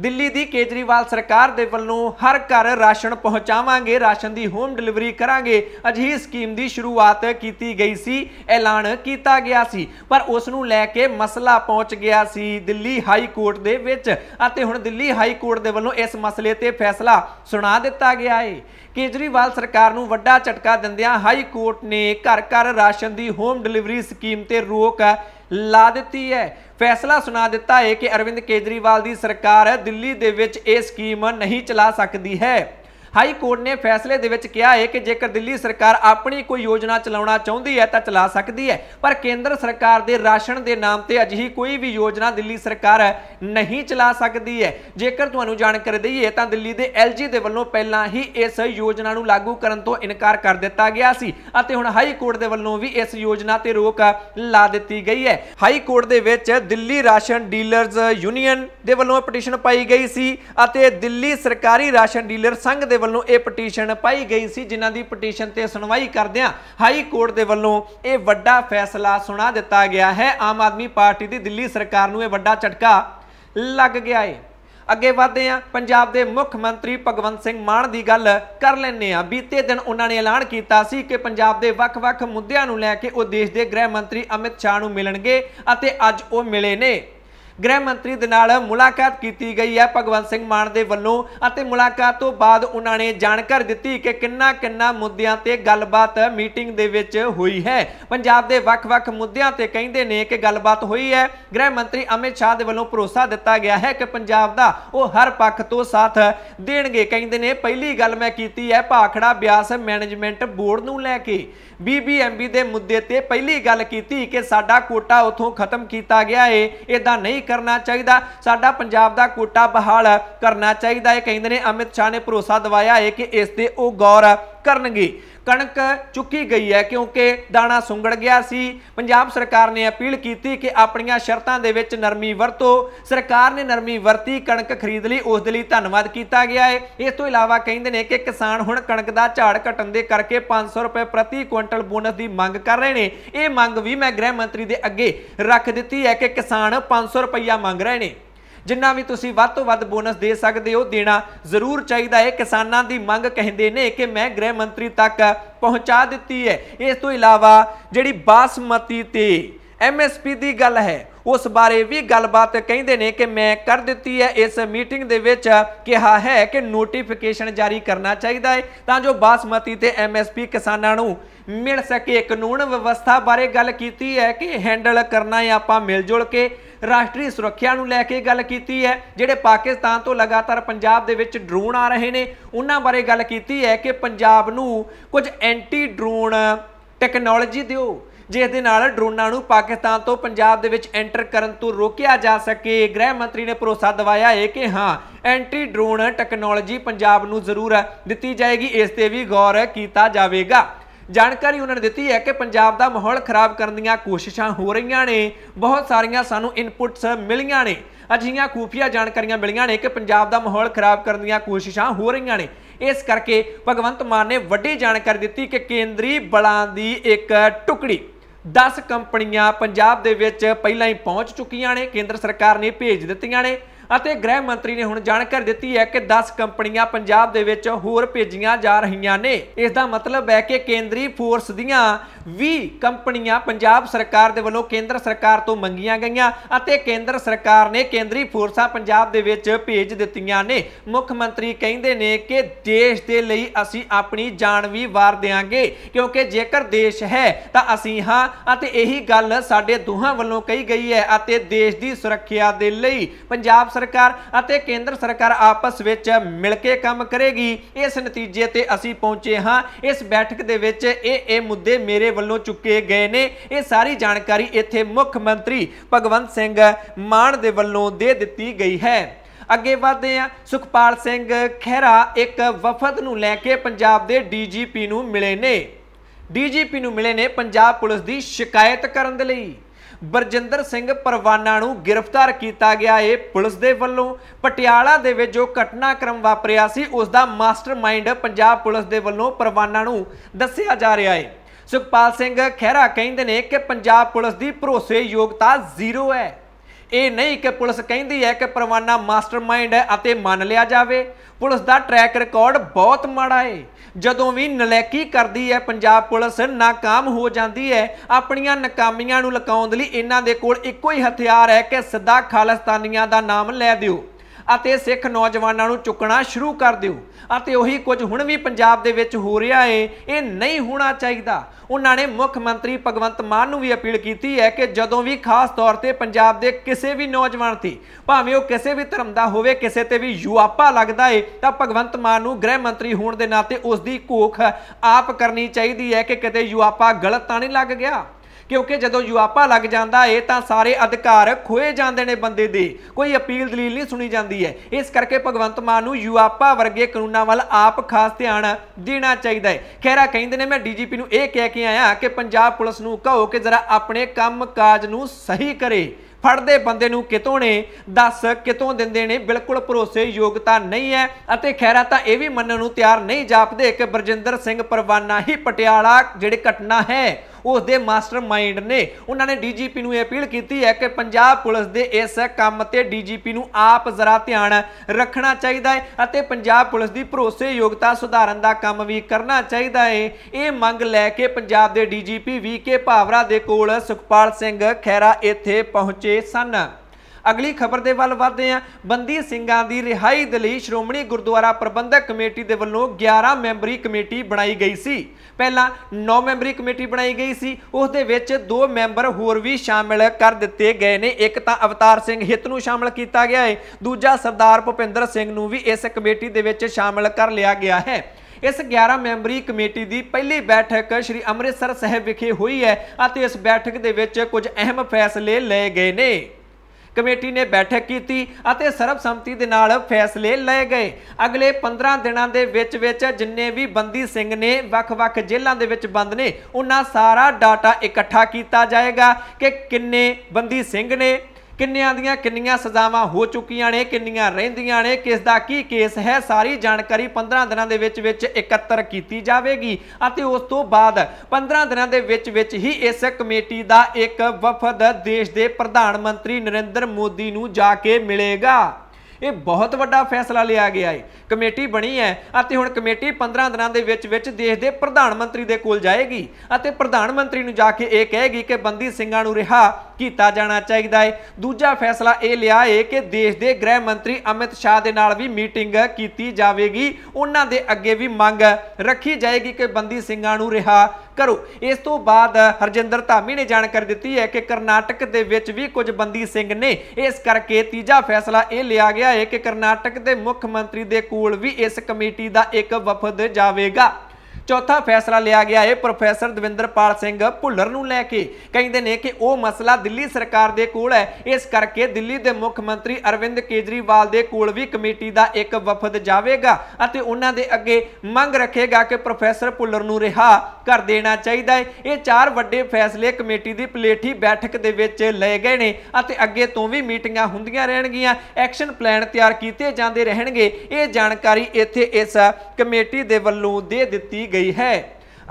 ਦਿੱਲੀ ਦੀ ਕੇਜਰੀਵਾਲ ਸਰਕਾਰ ਦੇ ਵੱਲੋਂ ਹਰ ਘਰ ਰਾਸ਼ਨ ਪਹੁੰਚਾਵਾਂਗੇ ਰਾਸ਼ਨ ਦੀ ਹੋਮ ਡਿਲੀਵਰੀ ਕਰਾਂਗੇ ਅਜਿਹੀ ਸਕੀਮ ਦੀ ਸ਼ੁਰੂਆਤ ਕੀਤੀ ਗਈ ਸੀ ਐਲਾਨ ਕੀਤਾ ਗਿਆ ਸੀ ਪਰ ਉਸ ਨੂੰ ਲੈ ਕੇ ਮਸਲਾ ਪਹੁੰਚ ਗਿਆ ਸੀ ਦਿੱਲੀ ਹਾਈ ਕੋਰਟ ਦੇ ਵਿੱਚ ਅਤੇ ਹੁਣ ਦਿੱਲੀ ਹਾਈ ਕੋਰਟ ਦੇ ਵੱਲੋਂ ਇਸ ਮਸਲੇ ਤੇ ਫੈਸਲਾ ਸੁਣਾ ਦਿੱਤਾ ਗਿਆ ਹੈ ਕੇਜਰੀਵਾਲ ਸਰਕਾਰ ਨੂੰ ਵੱਡਾ ਝਟਕਾ ਦਿੰਦਿਆਂ ਹਾਈ ਕੋਰਟ ਨੇ ਘਰ ਘਰ ਰਾਸ਼ਨ ਦੀ ਹੋਮ ਡਿਲੀਵਰੀ ਸਕੀਮ ਤੇ ਰੋਕ ਲਾ ਦਿੱਤੀ ਹੈ ਫੈਸਲਾ ਸੁਣਾ ਦਿੱਤਾ ਹੈ ਕਿ ਅਰਵਿੰਦ ਕੇਜਰੀਵਾਲ ਦੀ ਸਰਕਾਰ ਦਿੱਲੀ ਦੇ ਵਿੱਚ ਇਹ ਸਕੀਮ ਨਹੀਂ ਚਲਾ ਸਕਦੀ ਹੈ ਹਾਈ ਕੋਰਟ ਨੇ ਫੈਸਲੇ ਦੇ ਵਿੱਚ ਕਿਹਾ ਹੈ ਕਿ ਜੇਕਰ ਦਿੱਲੀ ਸਰਕਾਰ ਆਪਣੀ ਕੋਈ ਯੋਜਨਾ ਚਲਾਉਣਾ ਚਾਹੁੰਦੀ ਹੈ ਤਾਂ ਚਲਾ ਸਕਦੀ ਹੈ ਪਰ ਕੇਂਦਰ ਸਰਕਾਰ ਦੇ ਰਾਸ਼ਨ ਦੇ ਨਾਮ ਤੇ ਅਜਿਹੀ ਕੋਈ ਵੀ ਯੋਜਨਾ ਦਿੱਲੀ ਸਰਕਾਰ ਨਹੀਂ ਚਲਾ ਸਕਦੀ ਹੈ ਜੇਕਰ ਤੁਹਾਨੂੰ ਜਾਣਕਾਰੀ ਦਈਏ ਤਾਂ ਦਿੱਲੀ ਦੇ ਐਲਜੀ ਦੇ ਵੱਲੋਂ ਪਹਿਲਾਂ ਹੀ ਇਸ ਯੋਜਨਾ ਨੂੰ ਲਾਗੂ ਕਰਨ ਤੋਂ ਇਨਕਾਰ ਕਰ ਦਿੱਤਾ ਗਿਆ ਸੀ ਅਤੇ ਹੁਣ ਹਾਈ ਕੋਰਟ ਦੇ ਵੱਲੋਂ ਵੀ ਇਸ ਯੋਜਨਾ ਤੇ ਰੋਕ ਲਾ ਦਿੱਤੀ ਗਈ ਹੈ ਹਾਈ ਕੋਰਟ ਦੇ ਵਿੱਚ ਦਿੱਲੀ ਰਾਸ਼ਨ ਡੀਲਰਜ਼ ਯੂਨੀਅਨ ਦੇ ਵੱਲੋਂ ਪਟੀਸ਼ਨ ਪਾਈ ਗਈ ਸੀ ਅਤੇ ਦਿੱਲੀ ਸਰਕਾਰੀ ਰਾਸ਼ਨ ਡੀਲਰ ਸੰਘ ਦੇ ਵੱਲੋਂ ਇਹ ਪਟੀਸ਼ਨ ਪਾਈ ਗਈ ਸੀ ਜਿਨ੍ਹਾਂ ਦੀ ਪਟੀਸ਼ਨ ਤੇ ਸੁਣਵਾਈ ਕਰਦਿਆਂ ਹਾਈ ਕੋਰਟ ਦੇ ਵੱਲੋਂ ਇਹ ਵੱਡਾ ਫੈਸਲਾ ਸੁਣਾ ਦਿੱਤਾ ਗਿਆ ਹੈ ਆਮ ਆਦਮੀ ਪਾਰਟੀ ਦੀ ਦਿੱਲੀ ਸਰਕਾਰ ਨੂੰ ਇਹ ਵੱਡਾ ਝਟਕਾ ਲੱਗ ਗਿਆ ਹੈ ਅੱਗੇ ਵਧਦੇ ਆ ਪੰਜਾਬ ਦੇ ਮੁੱਖ ਮੰਤਰੀ ਭਗਵੰਤ ਸਿੰਘ ਮਾਨ ਦੀ ਗੱਲ ਕਰ ਲੈਣੇ ਆ ਬੀਤੇ ਦਿਨ ਉਹਨਾਂ ਨੇ ਐਲਾਨ ਕੀਤਾ ਸੀ ਕਿ ਪੰਜਾਬ ਦੇ ਵੱਖ-ਵੱਖ ਮੁੱਦਿਆਂ ਨੂੰ ਲੈ ਕੇ ਉਹ ਦੇਸ਼ ਦੇ ਗ੍ਰਹਿ ਮੰਤਰੀ ਅਮਿਤ ਸ਼ਾਹ ਨੂੰ ਮਿਲਣਗੇ ਅਤੇ ਅੱਜ ਉਹ ਮਿਲੇ ਨੇ ਗ੍ਰਹਿ ਮੰਤਰੀ ਦੇ ਨਾਲ ਮੁਲਾਕਾਤ ਕੀਤੀ ਗਈ ਹੈ ਭਗਵੰਤ ਸਿੰਘ ਮਾਨ ਦੇ ਵੱਲੋਂ ਅਤੇ ਮੁਲਾਕਾਤ ਤੋਂ ਬਾਅਦ ਉਹਨਾਂ ਨੇ ਜਾਣਕਾਰੀ ਦਿੱਤੀ ਕਿ ਕਿੰਨਾ ਕਿੰਨਾ ਮੁੱਦਿਆਂ ਤੇ ਗੱਲਬਾਤ ਮੀਟਿੰਗ ਦੇ ਵਿੱਚ ਹੋਈ ਹੈ ਪੰਜਾਬ ਦੇ ਵੱਖ-ਵੱਖ ਮੁੱਦਿਆਂ ਤੇ ਕਹਿੰਦੇ ਨੇ ਕਿ ਗੱਲਬਾਤ ਹੋਈ ਹੈ ਗ੍ਰਹਿ ਮੰਤਰੀ ਅਮਿਤ ਸ਼ਾਹ ਦੇ ਵੱਲੋਂ ਭਰੋਸਾ ਦਿੱਤਾ ਗਿਆ ਹੈ ਕਿ ਪੰਜਾਬ ਦਾ ਉਹ ਹਰ ਪੱਖ ਤੋਂ ਸਾਥ ਦੇਣਗੇ ਕਹਿੰਦੇ ਨੇ ਪਹਿਲੀ ਗੱਲ ਮੈਂ ਕੀਤੀ ਹੈ ਭਾਖੜਾ ਬਿਆਸ ਮੈਨੇਜਮੈਂਟ ਬੋਰਡ ਨੂੰ ਲੈ ਕੇ ਬੀਬੀਐਮਬੀ ਦੇ ਮੁੱਦੇ ਤੇ ਪਹਿਲੀ ਗੱਲ ਕੀਤੀ ਕਿ ਸਾਡਾ ਕੋਟਾ ਉਥੋਂ ਖਤਮ ਕੀਤਾ ਗਿਆ ਏ ਇਦਾਂ ਨਹੀਂ ਕਰਨਾ ਚਾਹੀਦਾ ਸਾਡਾ ਪੰਜਾਬ ਦਾ ਕੋਟਾ ਬਹਾਲ ਕਰਨਾ ਚਾਹੀਦਾ ਇਹ ਕਹਿੰਦੇ ਨੇ ਅਮਿਤ ਸ਼ਾਹ ਨੇ ਭਰੋਸਾ ਦਿਵਾਇਆ ਏ ਕਿ ਇਸ ਤੇ ਉਹ ਗੌਰ ਕਰਨਗੇ ਕਣਕ ਚੁੱਕੀ ਗਈ ਹੈ ਕਿਉਂਕਿ ਦਾਣਾ ਸੁੰਗੜ ਗਿਆ ਸੀ ਪੰਜਾਬ ਸਰਕਾਰ ਨੇ ਅਪੀਲ ਕੀਤੀ ਕਿ ਆਪਣੀਆਂ ਸ਼ਰਤਾਂ ਦੇ ਵਿੱਚ ਨਰਮੀ ਵਰਤੋ ਸਰਕਾਰ ਨੇ ਨਰਮੀ ਵਰਤੀ ਕਣਕ ਖਰੀਦ ਲਈ ਉਸ ਦੇ ਲਈ ਧੰਨਵਾਦ ਕੀਤਾ ਗਿਆ ਹੈ ਇਸ ਤੋਂ ਇਲਾਵਾ ਕਹਿੰਦੇ ਨੇ ਕਿ ਕਿਸਾਨ ਹੁਣ ਕਣਕ ਦਾ ਝਾੜ ਘਟਣ ਦੇ ਕਰਕੇ 500 ਰੁਪਏ ਪ੍ਰਤੀ ਕੁਇੰਟਲ ਬੋਨਸ ਦੀ ਮੰਗ ਕਰ ਰਹੇ ਨੇ ਇਹ ਮੰਗ ਵੀ ਮੈਂ ਗ੍ਰਹਿ ਮੰਤਰੀ ਦੇ ਅੱਗੇ ਰੱਖ ਦਿੱਤੀ ਹੈ ਕਿ ਕਿਸਾਨ 500 ਰੁਪਇਆ ਮੰਗ ਰਹੇ ਨੇ ਜਿੰਨਾ ਵੀ ਤੁਸੀਂ ਵੱਧ ਤੋਂ ਵੱਧ ਬੋਨਸ ਦੇ ਸਕਦੇ ਹੋ ਦੇਣਾ ਜ਼ਰੂਰ ਚਾਹੀਦਾ ਹੈ ਕਿਸਾਨਾਂ ਦੀ ਮੰਗ ਕਹਿੰਦੇ ਨੇ ਕਿ ਮੈਂ ਗ੍ਰਹਿ ਮੰਤਰੀ ਤੱਕ ਪਹੁੰਚਾ ਦਿੱਤੀ ਹੈ ਇਸ ਤੋਂ ਇਲਾਵਾ ਜਿਹੜੀ ਬਾਸਮਤੀ ਤੇ ਐਮਐਸਪੀ ਦੀ ਗੱਲ ਹੈ ਉਸ ਬਾਰੇ ਵੀ ਗੱਲਬਾਤ ਕਹਿੰਦੇ ਨੇ ਕਿ ਮੈਂ ਕਰ ਦਿੱਤੀ ਹੈ ਇਸ ਮੀਟਿੰਗ ਦੇ ਵਿੱਚ ਕਿਹਾ ਹੈ ਕਿ ਨੋਟੀਫਿਕੇਸ਼ਨ ਜਾਰੀ ਕਰਨਾ ਚਾਹੀਦਾ ਹੈ ਤਾਂ ਜੋ ਬਾਸਮਤੀ ਤੇ ਐਮਐਸਪੀ ਕਿਸਾਨਾਂ ਨੂੰ ਮਿਲ ਸਕੇ ਕਾਨੂੰਨ ਵਿਵਸਥਾ ਬਾਰੇ ਗੱਲ ਕੀਤੀ ਹੈ ਕਿ ਹੈਂਡਲ ਕਰਨਾ ਹੈ ਆਪਾਂ ਮਿਲ ਜੁਲ ਕੇ ਰਾਸ਼ਟਰੀ ਸੁਰੱਖਿਆ ਨੂੰ ਲੈ ਕੇ ਗੱਲ ਕੀਤੀ ਹੈ ਜਿਹੜੇ ਪਾਕਿਸਤਾਨ ਤੋਂ ਲਗਾਤਾਰ ਪੰਜਾਬ ਦੇ ਵਿੱਚ ਡਰੋਨ ਆ ਰਹੇ ਨੇ ਉਹਨਾਂ ਬਾਰੇ ਗੱਲ ਕੀਤੀ ਹੈ ਕਿ ਪੰਜਾਬ ਨੂੰ ਕੁਝ ਐਂਟੀ ਡਰੋਨ ਟੈਕਨੋਲੋਜੀ ਦਿਓ ਜਿਸ ਦੇ ਨਾਲ ਡਰੋਨਾਂ ਨੂੰ ਪਾਕਿਸਤਾਨ ਤੋਂ ਪੰਜਾਬ ਦੇ ਵਿੱਚ ਐਂਟਰ ਕਰਨ ਤੋਂ ਰੋਕਿਆ ਜਾ ਸਕੇ ਗ੍ਰਹਿ ਮੰਤਰੀ ਨੇ ਭਰੋਸਾ ਦਵਾਇਆ ਹੈ ਕਿ ਹਾਂ ਐਂਟੀ ਡਰੋਨ ਟੈਕਨੋਲੋਜੀ ਪੰਜਾਬ ਨੂੰ ਜ਼ਰੂਰ ਦਿੱਤੀ ਜਾਏਗੀ ਇਸ ਤੇ ਵੀ ਗੌਰ ਕੀਤਾ ਜਾਵੇਗਾ ਜਾਣਕਾਰੀ ਉਹਨਾਂ ਨੇ ਦਿੱਤੀ ਹੈ ਕਿ ਪੰਜਾਬ ਦਾ ਮਾਹੌਲ ਖਰਾਬ ਕਰਨ ਦੀਆਂ ਕੋਸ਼ਿਸ਼ਾਂ ਹੋ ਰਹੀਆਂ ਨੇ ਬਹੁਤ ਸਾਰੀਆਂ ਸਾਨੂੰ ਇਨਪੁਟਸ ਮਿਲੀਆਂ ਨੇ ਅਜਿਹੀਆਂ ਖੂਫੀਆ ਜਾਣਕਾਰੀਆਂ ਮਿਲੀਆਂ ਨੇ ਕਿ ਪੰਜਾਬ ਦਾ ਮਾਹੌਲ ਖਰਾਬ ਕਰਨ ਦੀਆਂ ਕੋਸ਼ਿਸ਼ਾਂ ਹੋ ਰਹੀਆਂ ਨੇ ਇਸ ਕਰਕੇ ਭਗਵੰਤ ਮਾਨ ਨੇ ਵੱਡੀ ਜਾਣਕਾਰੀ ਦਿੱਤੀ ਕਿ ਕੇਂਦਰੀ ਬਲਾਂ ਦੀ ਇੱਕ ਟੁਕੜੀ 10 ਕੰਪਨੀਆਂ ਪੰਜਾਬ ਦੇ ਵਿੱਚ ਪਹਿਲਾਂ ਹੀ ਪਹੁੰਚ ਚੁੱਕੀਆਂ ਨੇ ਕੇਂਦਰ ਸਰਕਾਰ ਨੇ ਭੇਜ ਦਿੱਤੀਆਂ ਨੇ ਅਤੇ ਗ੍ਰਹਿ ਮੰਤਰੀ ਨੇ ਹੁਣ ਜਾਣਕਾਰੀ ਦਿੱਤੀ ਹੈ ਕਿ 10 ਕੰਪਨੀਆਂ ਪੰਜਾਬ ਦੇ ਵਿੱਚ ਹੋਰ ਭੇਜੀਆਂ ਜਾ ਰਹੀਆਂ ਨੇ ਇਸ ਦਾ ਮਤਲਬ ਹੈ ਕਿ ਕੇਂਦਰੀ ਫੋਰਸ ਦੀਆਂ 20 ਕੰਪਨੀਆਂ ਪੰਜਾਬ ਸਰਕਾਰ ਦੇ ਵੱਲੋਂ ਕੇਂਦਰ ਸਰਕਾਰ ਤੋਂ ਮੰਗੀਆਂ ਗਈਆਂ ਅਤੇ ਕੇਂਦਰ ਸਰਕਾਰ ਨੇ ਕੇਂਦਰੀ ਫੋਰਸਾਂ ਪੰਜਾਬ ਦੇ ਵਿੱਚ ਭੇਜ ਦਿੱਤੀਆਂ ਨੇ ਮੁੱਖ ਮੰਤਰੀ ਕਹਿੰਦੇ ਨੇ ਕਿ ਦੇਸ਼ ਦੇ ਲਈ ਅਸੀਂ ਆਪਣੀ ਜਾਨ ਵੀ ਵਾਰ ਦੇਾਂਗੇ ਕਿਉਂਕਿ ਜੇਕਰ ਦੇਸ਼ ਹੈ ਤਾਂ ਅਸੀਂ ਹਾਂ ਅਤੇ ਇਹੀ ਗੱਲ ਸਾਡੇ ਦੋਹਾਂ ਵੱਲੋਂ ਕਹੀ ਗਈ ਹੈ ਅਤੇ ਦੇਸ਼ ਦੀ ਸੁਰੱਖਿਆ ਦੇ ਲਈ ਪੰਜਾਬ ਸਰਕਾਰ ਅਤੇ ਕੇਂਦਰ ਸਰਕਾਰ ਆਪਸ ਵਿੱਚ ਮਿਲ ਕੇ ਕੰਮ ਕਰੇਗੀ ਇਸ ਨਤੀਜੇ ਤੇ ਅਸੀਂ ਪਹੁੰਚੇ ਹਾਂ ਇਸ ਬੈਠਕ ਦੇ ਵਿੱਚ ਇਹ ਇਹ ਮੁੱਦੇ ਮੇਰੇ ਵੱਲੋਂ ਚੁੱਕੇ ਗਏ ਨੇ ਇਹ ਸਾਰੀ ਜਾਣਕਾਰੀ ਇੱਥੇ ਮੁੱਖ ਮੰਤਰੀ ਭਗਵੰਤ ਸਿੰਘ ਮਾਨ ਦੇ ਵੱਲੋਂ ਦੇ ਦਿੱਤੀ ਗਈ ਹੈ ਅੱਗੇ ਵਧਦੇ ਆ ਸੁਖਪਾਲ ਸਿੰਘ ਖਹਿਰਾ ਇੱਕ ਵਫਦ ਨੂੰ ਲੈ ਕੇ ਪੰਜਾਬ ਦੇ ਡੀਜੀਪੀ ਨੂੰ ਮਿਲੇ ਨੇ ਡੀਜੀਪੀ ਨੂੰ ਮਿਲੇ ਨੇ ਪੰਜਾਬ ਪੁਲਿਸ ਦੀ ਸ਼ਿਕਾਇਤ ਕਰਨ ਦੇ ਲਈ ਬਰਜਿੰਦਰ ਸਿੰਘ ਪਰਵਾਨਾ ਨੂੰ ਗ੍ਰਿਫਤਾਰ ਕੀਤਾ ਗਿਆ ਏ ਪੁਲਿਸ ਦੇ ਵੱਲੋਂ ਪਟਿਆਲਾ ਦੇ ਵਿੱਚ ਜੋ ਘਟਨਾਕ੍ਰਮ ਵਾਪਰਿਆ ਸੀ ਉਸ ਦਾ ਮਾਸਟਰਮਾਈਂਡ ਪੰਜਾਬ ਪੁਲਿਸ ਦੇ ਵੱਲੋਂ ਪਰਵਾਨਾ ਨੂੰ ਦੱਸਿਆ ਜਾ ਰਿਹਾ ਏ ਸੁਖਪਾਲ ਸਿੰਘ ਖਹਿਰਾ ਕਹਿੰਦੇ ਨੇ ਕਿ ਪੰਜਾਬ ਪੁਲਿਸ ਦੀ ਭਰੋਸੇਯੋਗਤਾ ਜ਼ੀਰੋ ਹੈ ਇਹ ਨਹੀਂ ਕਿ ਪੁਲਿਸ ਕਹਿੰਦੀ ਹੈ ਕਿ ਪਰਵਾਨਾ ਮਾਸਟਰਮਾਈਂਡ ਹੈ ਅਤੇ ਮੰਨ ਲਿਆ ਜਾਵੇ ਪੁਲਿਸ ਦਾ ਟਰੈਕ ਰਿਕਾਰਡ ਬਹੁਤ ਮਾੜਾ ਹੈ ਜਦੋਂ ਵੀ ਨਲੈਕੀ ਕਰਦੀ ਹੈ ਪੰਜਾਬ ਪੁਲਿਸ ناکਾਮ ਹੋ ਜਾਂਦੀ ਹੈ ਆਪਣੀਆਂ ਨਕਾਮੀਆਂ ਨੂੰ ਲਕਾਉਣ ਲਈ ਇਹਨਾਂ ਦੇ ਕੋਲ ਇੱਕੋ ਹੀ ਹਥਿਆਰ ਹੈ ਕਿ ਸਿੱਧਾ ਖਾਲਸਤਾਨੀਆਂ ਦਾ ਨਾਮ ਲੈ ਦਿਓ ਅਤੇ ਸਿੱਖ ਨੌਜਵਾਨਾਂ ਨੂੰ ਚੁੱਕਣਾ ਸ਼ੁਰੂ ਕਰ ਦਿਓ ਅਤੇ ਉਹੀ ਕੁਝ ਹੁਣ ਵੀ ਪੰਜਾਬ ਦੇ ਵਿੱਚ ਹੋ ਰਿਹਾ ਏ ਇਹ ਨਹੀਂ ਹੋਣਾ ਚਾਹੀਦਾ ਉਹਨਾਂ ਨੇ ਮੁੱਖ ਮੰਤਰੀ ਭਗਵੰਤ ਮਾਨ ਨੂੰ ਵੀ ਅਪੀਲ ਕੀਤੀ ਹੈ ਕਿ ਜਦੋਂ ਵੀ ਖਾਸ ਤੌਰ ਤੇ ਪੰਜਾਬ ਦੇ ਕਿਸੇ ਵੀ ਨੌਜਵਾਨ ਤੇ ਭਾਵੇਂ ਉਹ ਕਿਸੇ ਵੀ ਧਰਮ ਦਾ ਹੋਵੇ ਕਿਸੇ ਤੇ ਵੀ ਯੂਆਪਾ ਲੱਗਦਾ ਏ ਤਾਂ ਭਗਵੰਤ ਮਾਨ ਨੂੰ ਗ੍ਰਹਿ ਮੰਤਰੀ ਹੋਣ ਦੇ ਨਾਤੇ ਉਸ ਦੀ ਘੋਖ ਆਪ ਕਰਨੀ ਚਾਹੀਦੀ ਹੈ ਕਿ ਕਿਤੇ ਯੂਆਪਾ ਗਲਤ ਤਾਂ ਨਹੀਂ ਲੱਗ ਗਿਆ ਕਿਉਂਕਿ ਜਦੋਂ ਯੁਆਪਾ ਲੱਗ ਜਾਂਦਾ ਏ ਤਾਂ ਸਾਰੇ ਅਧਿਕਾਰ ਖੋਏ ਜਾਂਦੇ ਨੇ ਬੰਦੇ ਦੇ ਕੋਈ ਅਪੀਲ ਦਲੀਲ ਨਹੀਂ ਸੁਣੀ ਜਾਂਦੀ ਹੈ ਇਸ ਕਰਕੇ ਭਗਵੰਤ ਮਾਨ ਨੂੰ ਯੁਆਪਾ ਵਰਗੇ ਕਾਨੂੰਨਾਂ ਵੱਲ ਆਪ ਖਾਸ ਧਿਆਨ ਦੇਣਾ ਚਾਹੀਦਾ ਹੈ ਖੈਰਾ ਕਹਿੰਦੇ ਨੇ ਮੈਂ ਡੀਜੀਪੀ ਨੂੰ ਇਹ ਕਹਿ ਕੇ ਆਇਆ ਕਿ ਪੰਜਾਬ ਪੁਲਿਸ ਨੂੰ ਕਹੋ ਕਿ ਜ਼ਰਾ ਆਪਣੇ ਕੰਮ ਕਾਜ ਨੂੰ ਸਹੀ ਕਰੇ ਫੜਦੇ ਬੰਦੇ ਨੂੰ ਕਿਤੋਂ ਨੇ ਦੱਸ ਕਿਤੋਂ ਦਿੰਦੇ ਨੇ ਬਿਲਕੁਲ ਭਰੋਸੇ ਯੋਗਤਾ ਨਹੀਂ ਹੈ ਅਤੇ ਖੈਰਾ ਤਾਂ ਇਹ ਵੀ ਮੰਨਣ ਨੂੰ ਤਿਆਰ ਨਹੀਂ ਜਾਪਦੇ ਕਿ ਬਰਜਿੰਦਰ ਸਿੰਘ ਪਰਵਾਨਾ ਹੀ ਪਟਿਆਲਾ ਜਿਹੜੇ ਘਟਨਾ ਹੈ ਉਸ ਦੇ ਮਾਸਟਰਮਾਈਂਡ ਨੇ ਉਹਨਾਂ ਨੇ ਡੀਜੀਪੀ ਨੂੰ ਇਹ ਅਪੀਲ ਕੀਤੀ ਹੈ ਕਿ ਪੰਜਾਬ ਪੁਲਿਸ ਦੇ ਇਸ ਕੰਮ ਤੇ ਡੀਜੀਪੀ ਨੂੰ ਆਪ ਜ਼ਰਾ ਧਿਆਨ ਰੱਖਣਾ ਚਾਹੀਦਾ ਹੈ ਅਤੇ ਪੰਜਾਬ ਪੁਲਿਸ ਦੀ ਭਰੋਸੇਯੋਗਤਾ ਸੁਧਾਰਨ ਦਾ ਕੰਮ ਵੀ ਕਰਨਾ ਚਾਹੀਦਾ ਹੈ ਇਹ ਮੰਗ ਲੈ ਕੇ ਪੰਜਾਬ ਦੇ ਡੀਜੀਪੀ ਵੀਕੇ ਭਾਵਰਾ ਦੇ ਕੋਲ ਸੁਖਪਾਲ ਸਿੰਘ ਖੈਰਾ ਇੱਥੇ ਪਹੁੰਚੇ ਸਨ ਅਗਲੀ ਖਬਰ ਦੇ ਵੱਲ ਵਧਦੇ ਆ ਬੰਦੀ ਸਿੰਘਾਂ ਦੀ ਰਿਹਾਈ ਦੇ ਲਈ ਸ਼੍ਰੋਮਣੀ ਗੁਰਦੁਆਰਾ ਪ੍ਰਬੰਧਕ ਕਮੇਟੀ ਦੇ ਵੱਲੋਂ 11 ਮੈਂਬਰੀ ਕਮੇਟੀ ਬਣਾਈ ਗਈ ਸੀ ਪਹਿਲਾਂ 9 ਮੈਂਬਰੀ ਕਮੇਟੀ ਬਣਾਈ ਗਈ ਸੀ ਉਸ ਦੇ ਵਿੱਚ ਦੋ ਮੈਂਬਰ ਹੋਰ ਵੀ ਸ਼ਾਮਿਲ ਕਰ ਦਿੱਤੇ ਗਏ ਨੇ ਇੱਕ ਤਾਂ ਅਵਤਾਰ ਸਿੰਘ ਹਿੱਤ ਨੂੰ ਸ਼ਾਮਿਲ ਕੀਤਾ ਗਿਆ ਹੈ ਦੂਜਾ ਸਰਦਾਰ ਭੁਪਿੰਦਰ ਸਿੰਘ ਨੂੰ ਵੀ ਇਸ ਕਮੇਟੀ ਦੇ ਵਿੱਚ ਸ਼ਾਮਿਲ ਕਰ ਲਿਆ ਗਿਆ ਹੈ ਇਸ 11 ਮੈਂਬਰੀ ਕਮੇਟੀ ਦੀ ਪਹਿਲੀ ਬੈਠਕ ਸ੍ਰੀ ਅੰਮ੍ਰਿਤਸਰ ਸਾਹਿਬ ਵਿਖੇ ਹੋਈ ਹੈ ਅਤੇ ਇਸ ਬੈਠਕ ਦੇ ਵਿੱਚ ਕੁਝ ਅਹਿਮ ਫੈਸਲੇ ਲਏ ਗਏ ਨੇ ਕਮੇਟੀ ਨੇ ਬੈਠਕ ਕੀਤੀ ਅਤੇ ਸਰਬਸੰਮਤੀ ਦੇ ਨਾਲ ਫੈਸਲੇ ਲਏ ਗਏ ਅਗਲੇ 15 ਦਿਨਾਂ ਦੇ ਵਿੱਚ ਵਿੱਚ ਜਿੰਨੇ ਵੀ ਬੰਦੀ ਸਿੰਘ ਨੇ ਵੱਖ-ਵੱਖ ਜੇਲ੍ਹਾਂ ਦੇ ਵਿੱਚ ਬੰਦ ਨੇ ਉਹਨਾਂ ਸਾਰਾ ਡਾਟਾ ਇਕੱਠਾ ਕੀਤਾ ਜਾਏਗਾ ਕਿ ਕਿੰਨੇ ਬੰਦੀ ਸਿੰਘ ਨੇ ਕਿੰਨਿਆਂ ਦੀਆਂ ਕਿੰਨੀਆਂ ਸਜ਼ਾਵਾਂ ਹੋ ਚੁੱਕੀਆਂ ਨੇ ਕਿੰਨੀਆਂ ਰਹਿੰਦੀਆਂ ਨੇ ਕਿਸ ਦਾ ਕੀ ਕੇਸ ਹੈ ਸਾਰੀ ਜਾਣਕਾਰੀ 15 ਦਿਨਾਂ ਦੇ ਵਿੱਚ ਵਿੱਚ ਇਕੱਤਰ ਕੀਤੀ ਜਾਵੇਗੀ ਅਤੇ ਉਸ ਤੋਂ ਬਾਅਦ 15 ਦਿਨਾਂ ਦੇ ਵਿੱਚ ਵਿੱਚ ਹੀ ਇਸ ਕਮੇਟੀ ਦਾ ਇੱਕ ਵਫਦ ਦੇਸ਼ ਦੇ ਪ੍ਰਧਾਨ ਮੰਤਰੀ ਨਰਿੰਦਰ ਮੋਦੀ ਨੂੰ ਜਾ ਕੇ ਮਿਲੇਗਾ ਇਹ ਬਹੁਤ ਵੱਡਾ ਫੈਸਲਾ ਲਿਆ ਗਿਆ ਹੈ ਕਮੇਟੀ ਬਣੀ ਹੈ ਅਤੇ ਹੁਣ ਕਮੇਟੀ 15 ਦਿਨਾਂ ਦੇ ਵਿੱਚ ਵਿੱਚ ਦੇਸ਼ ਦੇ ਪ੍ਰਧਾਨ ਮੰਤਰੀ ਦੇ ਕੋਲ ਜਾਏਗੀ ਅਤੇ ਪ੍ਰਧਾਨ ਮੰਤਰੀ ਨੂੰ ਜਾ ਕੇ ਇਹ ਕਹੇਗੀ ਕਿ ਬੰਦੀ ਸਿੰਘਾਂ ਨੂੰ ਰਿਹਾ ਕੀਤਾ ਜਾਣਾ ਚਾਹੀਦਾ ਹੈ ਦੂਜਾ ਫੈਸਲਾ ਇਹ ਲਿਆ ਹੈ ਕਿ ਦੇਸ਼ ਦੇ ਗ੍ਰਹਿ ਮੰਤਰੀ ਅਮਿਤ ਸ਼ਾਹ ਦੇ ਨਾਲ ਵੀ ਮੀਟਿੰਗ ਕੀਤੀ ਜਾਵੇਗੀ ਉਹਨਾਂ ਦੇ ਅੱਗੇ ਵੀ ਮੰਗ ਰੱਖੀ ਜਾਏਗੀ ਕਿ ਬੰਦੀ ਸਿੰਘਾਂ ਨੂੰ ਰਿਹਾ ਕਰੋ ਇਸ ਤੋਂ ਬਾਅਦ ਹਰਜਿੰਦਰ ਧਾਮੀ ਨੇ ਜਾਣਕਾਰੀ ਦਿੱਤੀ ਹੈ ਕਿ ਕਰਨਾਟਕ ਦੇ ਵਿੱਚ ਵੀ ਕੁਝ ਬੰਦੀ ਸਿੰਘ ਨੇ ਇਸ ਕਰਕੇ ਤੀਜਾ ਫੈਸਲਾ ਇਹ ਲਿਆ ਗਿਆ ਹੈ ਕਿ ਕਰਨਾਟਕ ਦੇ ਮੁੱਖ ਮੰਤਰੀ ਦੇ ਕੋਲ ਵੀ ਇਸ ਕਮੇਟੀ ਦਾ ਇੱਕ ਵਫਦ ਜਾਵੇਗਾ ਚੌਥਾ ਫੈਸਲਾ ਲਿਆ ਗਿਆ ਹੈ ਪ੍ਰੋਫੈਸਰ ਦਵਿੰਦਰਪਾਲ ਸਿੰਘ ਭੁੱਲਰ ਨੂੰ ਲੈ ਕੇ ਕਹਿੰਦੇ ਨੇ ਕਿ ਉਹ ਮਸਲਾ ਦਿੱਲੀ ਸਰਕਾਰ ਦੇ ਕੋਲ ਹੈ ਇਸ ਕਰਕੇ ਦਿੱਲੀ ਦੇ ਮੁੱਖ ਮੰਤਰੀ ਅਰਵਿੰਦ ਕੇਜਰੀਵਾਲ ਦੇ ਕੋਲ ਵੀ ਕਮੇਟੀ ਦਾ ਇੱਕ ਵਫਦ ਜਾਵੇਗਾ ਅਤੇ ਉਹਨਾਂ ਦੇ ਅੱਗੇ ਮੰਗ ਰੱਖੇਗਾ ਕਿ ਪ੍ਰੋਫੈਸਰ ਭੁੱਲਰ ਨੂੰ ਰਿਹਾ ਕਰ ਦੇਣਾ ਚਾਹੀਦਾ ਹੈ ਇਹ ਚਾਰ ਵੱਡੇ ਫੈਸਲੇ ਕਮੇਟੀ ਦੀ ਪਲੇਠੀ ਬੈਠਕ ਦੇ ਵਿੱਚ ਲਏ ਗਏ ਨੇ ਅਤੇ ਅੱਗੇ ਤੋਂ ਵੀ ਮੀਟਿੰਗਾਂ ਹੁੰਦੀਆਂ ਰਹਿਣਗੀਆਂ ਐਕਸ਼ਨ ਪਲਾਨ ਤਿਆਰ ਕੀਤੇ ਜਾਂਦੇ ਰਹਿਣਗੇ ਇਹ ਜਾਣਕਾਰੀ ਇੱਥੇ ਇਸ ਕਮੇਟੀ ਦੇ ਵੱਲੋਂ ਦੇ ਦਿੱਤੀ ਗਈ ਹੈ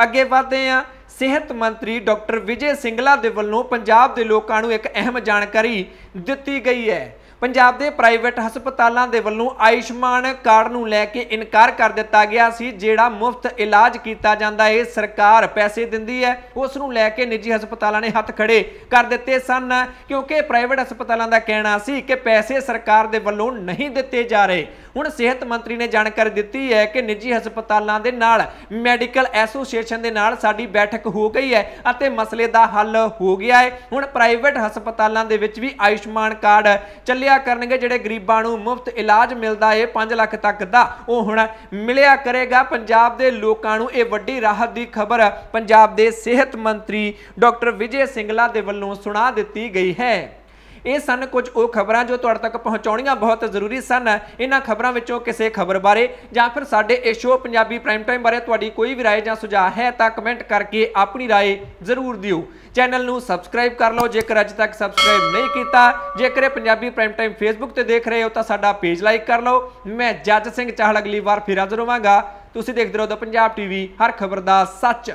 ਅੱਗੇ ਵਧਦੇ ਹਾਂ ਸਿਹਤ ਮੰਤਰੀ ਡਾਕਟਰ ਵਿਜੇ ਸਿੰਗਲਾ ਦੇ ਵੱਲੋਂ ਪੰਜਾਬ ਦੇ ਲੋਕਾਂ ਨੂੰ ਇੱਕ ਅਹਿਮ ਜਾਣਕਾਰੀ ਦਿੱਤੀ ਗਈ ਹੈ ਪੰਜਾਬ ਦੇ ਪ੍ਰਾਈਵੇਟ ਹਸਪਤਾਲਾਂ ਦੇ ਵੱਲੋਂ ਆਯੁਸ਼ਮਾਨ ਕਾਰਡ ਨੂੰ ਲੈ ਕੇ ਇਨਕਾਰ ਕਰ ਦਿੱਤਾ ਗਿਆ ਸੀ ਜਿਹੜਾ ਮੁਫਤ ਇਲਾਜ ਕੀਤਾ ਜਾਂਦਾ ਹੈ ਸਰਕਾਰ ਪੈਸੇ ਦਿੰਦੀ ਹੈ ਉਸ ਨੂੰ ਲੈ ਕੇ ਨਿੱਜੀ ਹਸਪਤਾਲਾਂ ਨੇ ਹੱਥ ਖੜੇ ਕਰ ਦਿੱਤੇ ਸਨ ਕਿਉਂਕਿ ਪ੍ਰਾਈਵੇਟ ਹਸਪਤਾਲਾਂ ਦਾ ਕਹਿਣਾ ਸੀ ਕਿ ਪੈਸੇ ਸਰਕਾਰ ਦੇ ਵੱਲੋਂ ਨਹੀਂ ਦਿੱਤੇ ਜਾ ਰਹੇ ਹੁਣ ਸਿਹਤ ਮੰਤਰੀ ਨੇ ਜਾਣਕਾਰੀ ਦਿੱਤੀ ਹੈ ਕਿ ਨਿੱਜੀ ਹਸਪਤਾਲਾਂ ਦੇ ਨਾਲ ਮੈਡੀਕਲ ਐਸੋਸੀਏਸ਼ਨ ਦੇ ਨਾਲ ਸਾਡੀ ਬੈਠਕ ਹੋ ਗਈ ਹੈ ਅਤੇ ਮਸਲੇ ਦਾ ਹੱਲ ਹੋ ਗਿਆ ਹੈ ਹੁਣ ਪ੍ਰਾਈਵੇਟ ਹਸਪਤਾਲਾਂ ਦੇ ਵਿੱਚ ਵੀ ਆਯੁਸ਼ਮਾਨ ਕਾਰਡ ਚੱਲਿਆ ਮਿਲਿਆ ਕਰਨਗੇ ਜਿਹੜੇ ਗਰੀਬਾਂ ਨੂੰ ਮੁਫਤ ਇਲਾਜ ਮਿਲਦਾ ਏ 5 ਲੱਖ ਤੱਕ ਦਾ ਉਹ ਹੁਣ ਮਿਲਿਆ ਕਰੇਗਾ ਪੰਜਾਬ ਦੇ ਲੋਕਾਂ ਨੂੰ ਇਹ ਵੱਡੀ ਰਾਹਤ ਦੀ ਖਬਰ ਪੰਜਾਬ ਦੇ ਸਿਹਤ ਮੰਤਰੀ ਡਾਕਟਰ ਵਿਜੇ ਸਿੰਗਲਾ ਦੇ ਵੱਲੋਂ ਸੁਣਾ ਦਿੱਤੀ ਗਈ ਹੈ ਇਹ ਸਨ ਕੁਝ ਉਹ ਖਬਰਾਂ ਜੋ ਤੁਹਾਡੇ ਤੱਕ ਪਹੁੰਚਾਉਣੀਆਂ ਬਹੁਤ ਜ਼ਰੂਰੀ ਸਨ ਇਹਨਾਂ ਖਬਰਾਂ ਵਿੱਚੋਂ ਕਿਸੇ ਖਬਰ ਬਾਰੇ ਜਾਂ ਫਿਰ ਸਾਡੇ ਇਸ ਸ਼ੋਅ ਪੰਜਾਬੀ ਪ੍ਰਾਈਮ ਟਾਈਮ ਬਾਰੇ ਤੁਹਾਡੀ ਕੋਈ ਵੀ رائے ਜਾਂ ਸੁਝਾਅ ਹੈ ਤਾਂ ਕਮੈਂਟ ਕਰਕੇ ਆਪਣੀ رائے ਜ਼ਰੂਰ ਦਿਓ ਚੈਨਲ ਨੂੰ ਸਬਸਕ੍ਰਾਈਬ ਕਰ ਲਓ ਜੇਕਰ ਅਜੇ ਤੱਕ ਸਬਸਕ੍ਰਾਈਬ ਨਹੀਂ ਕੀਤਾ ਜੇਕਰ ਇਹ ਪੰਜਾਬੀ ਪ੍ਰਾਈਮ ਟਾਈਮ ਫੇਸਬੁੱਕ ਤੇ ਦੇਖ ਰਹੇ ਹੋ ਤਾਂ ਸਾਡਾ ਪੇਜ ਲਾਈਕ ਕਰ ਲਓ ਮੈਂ ਜੱਜ ਸਿੰਘ ਚਾਹਲ ਅਗਲੀ ਵਾਰ ਫਿਰ ਹਾਜ਼ਰ ਹੋਵਾਂਗਾ ਤੁਸੀਂ ਦੇਖਦੇ ਰਹੋ ਪੰਜਾਬ ਟੀਵੀ ਹਰ ਖਬਰ ਦਾ ਸੱਚ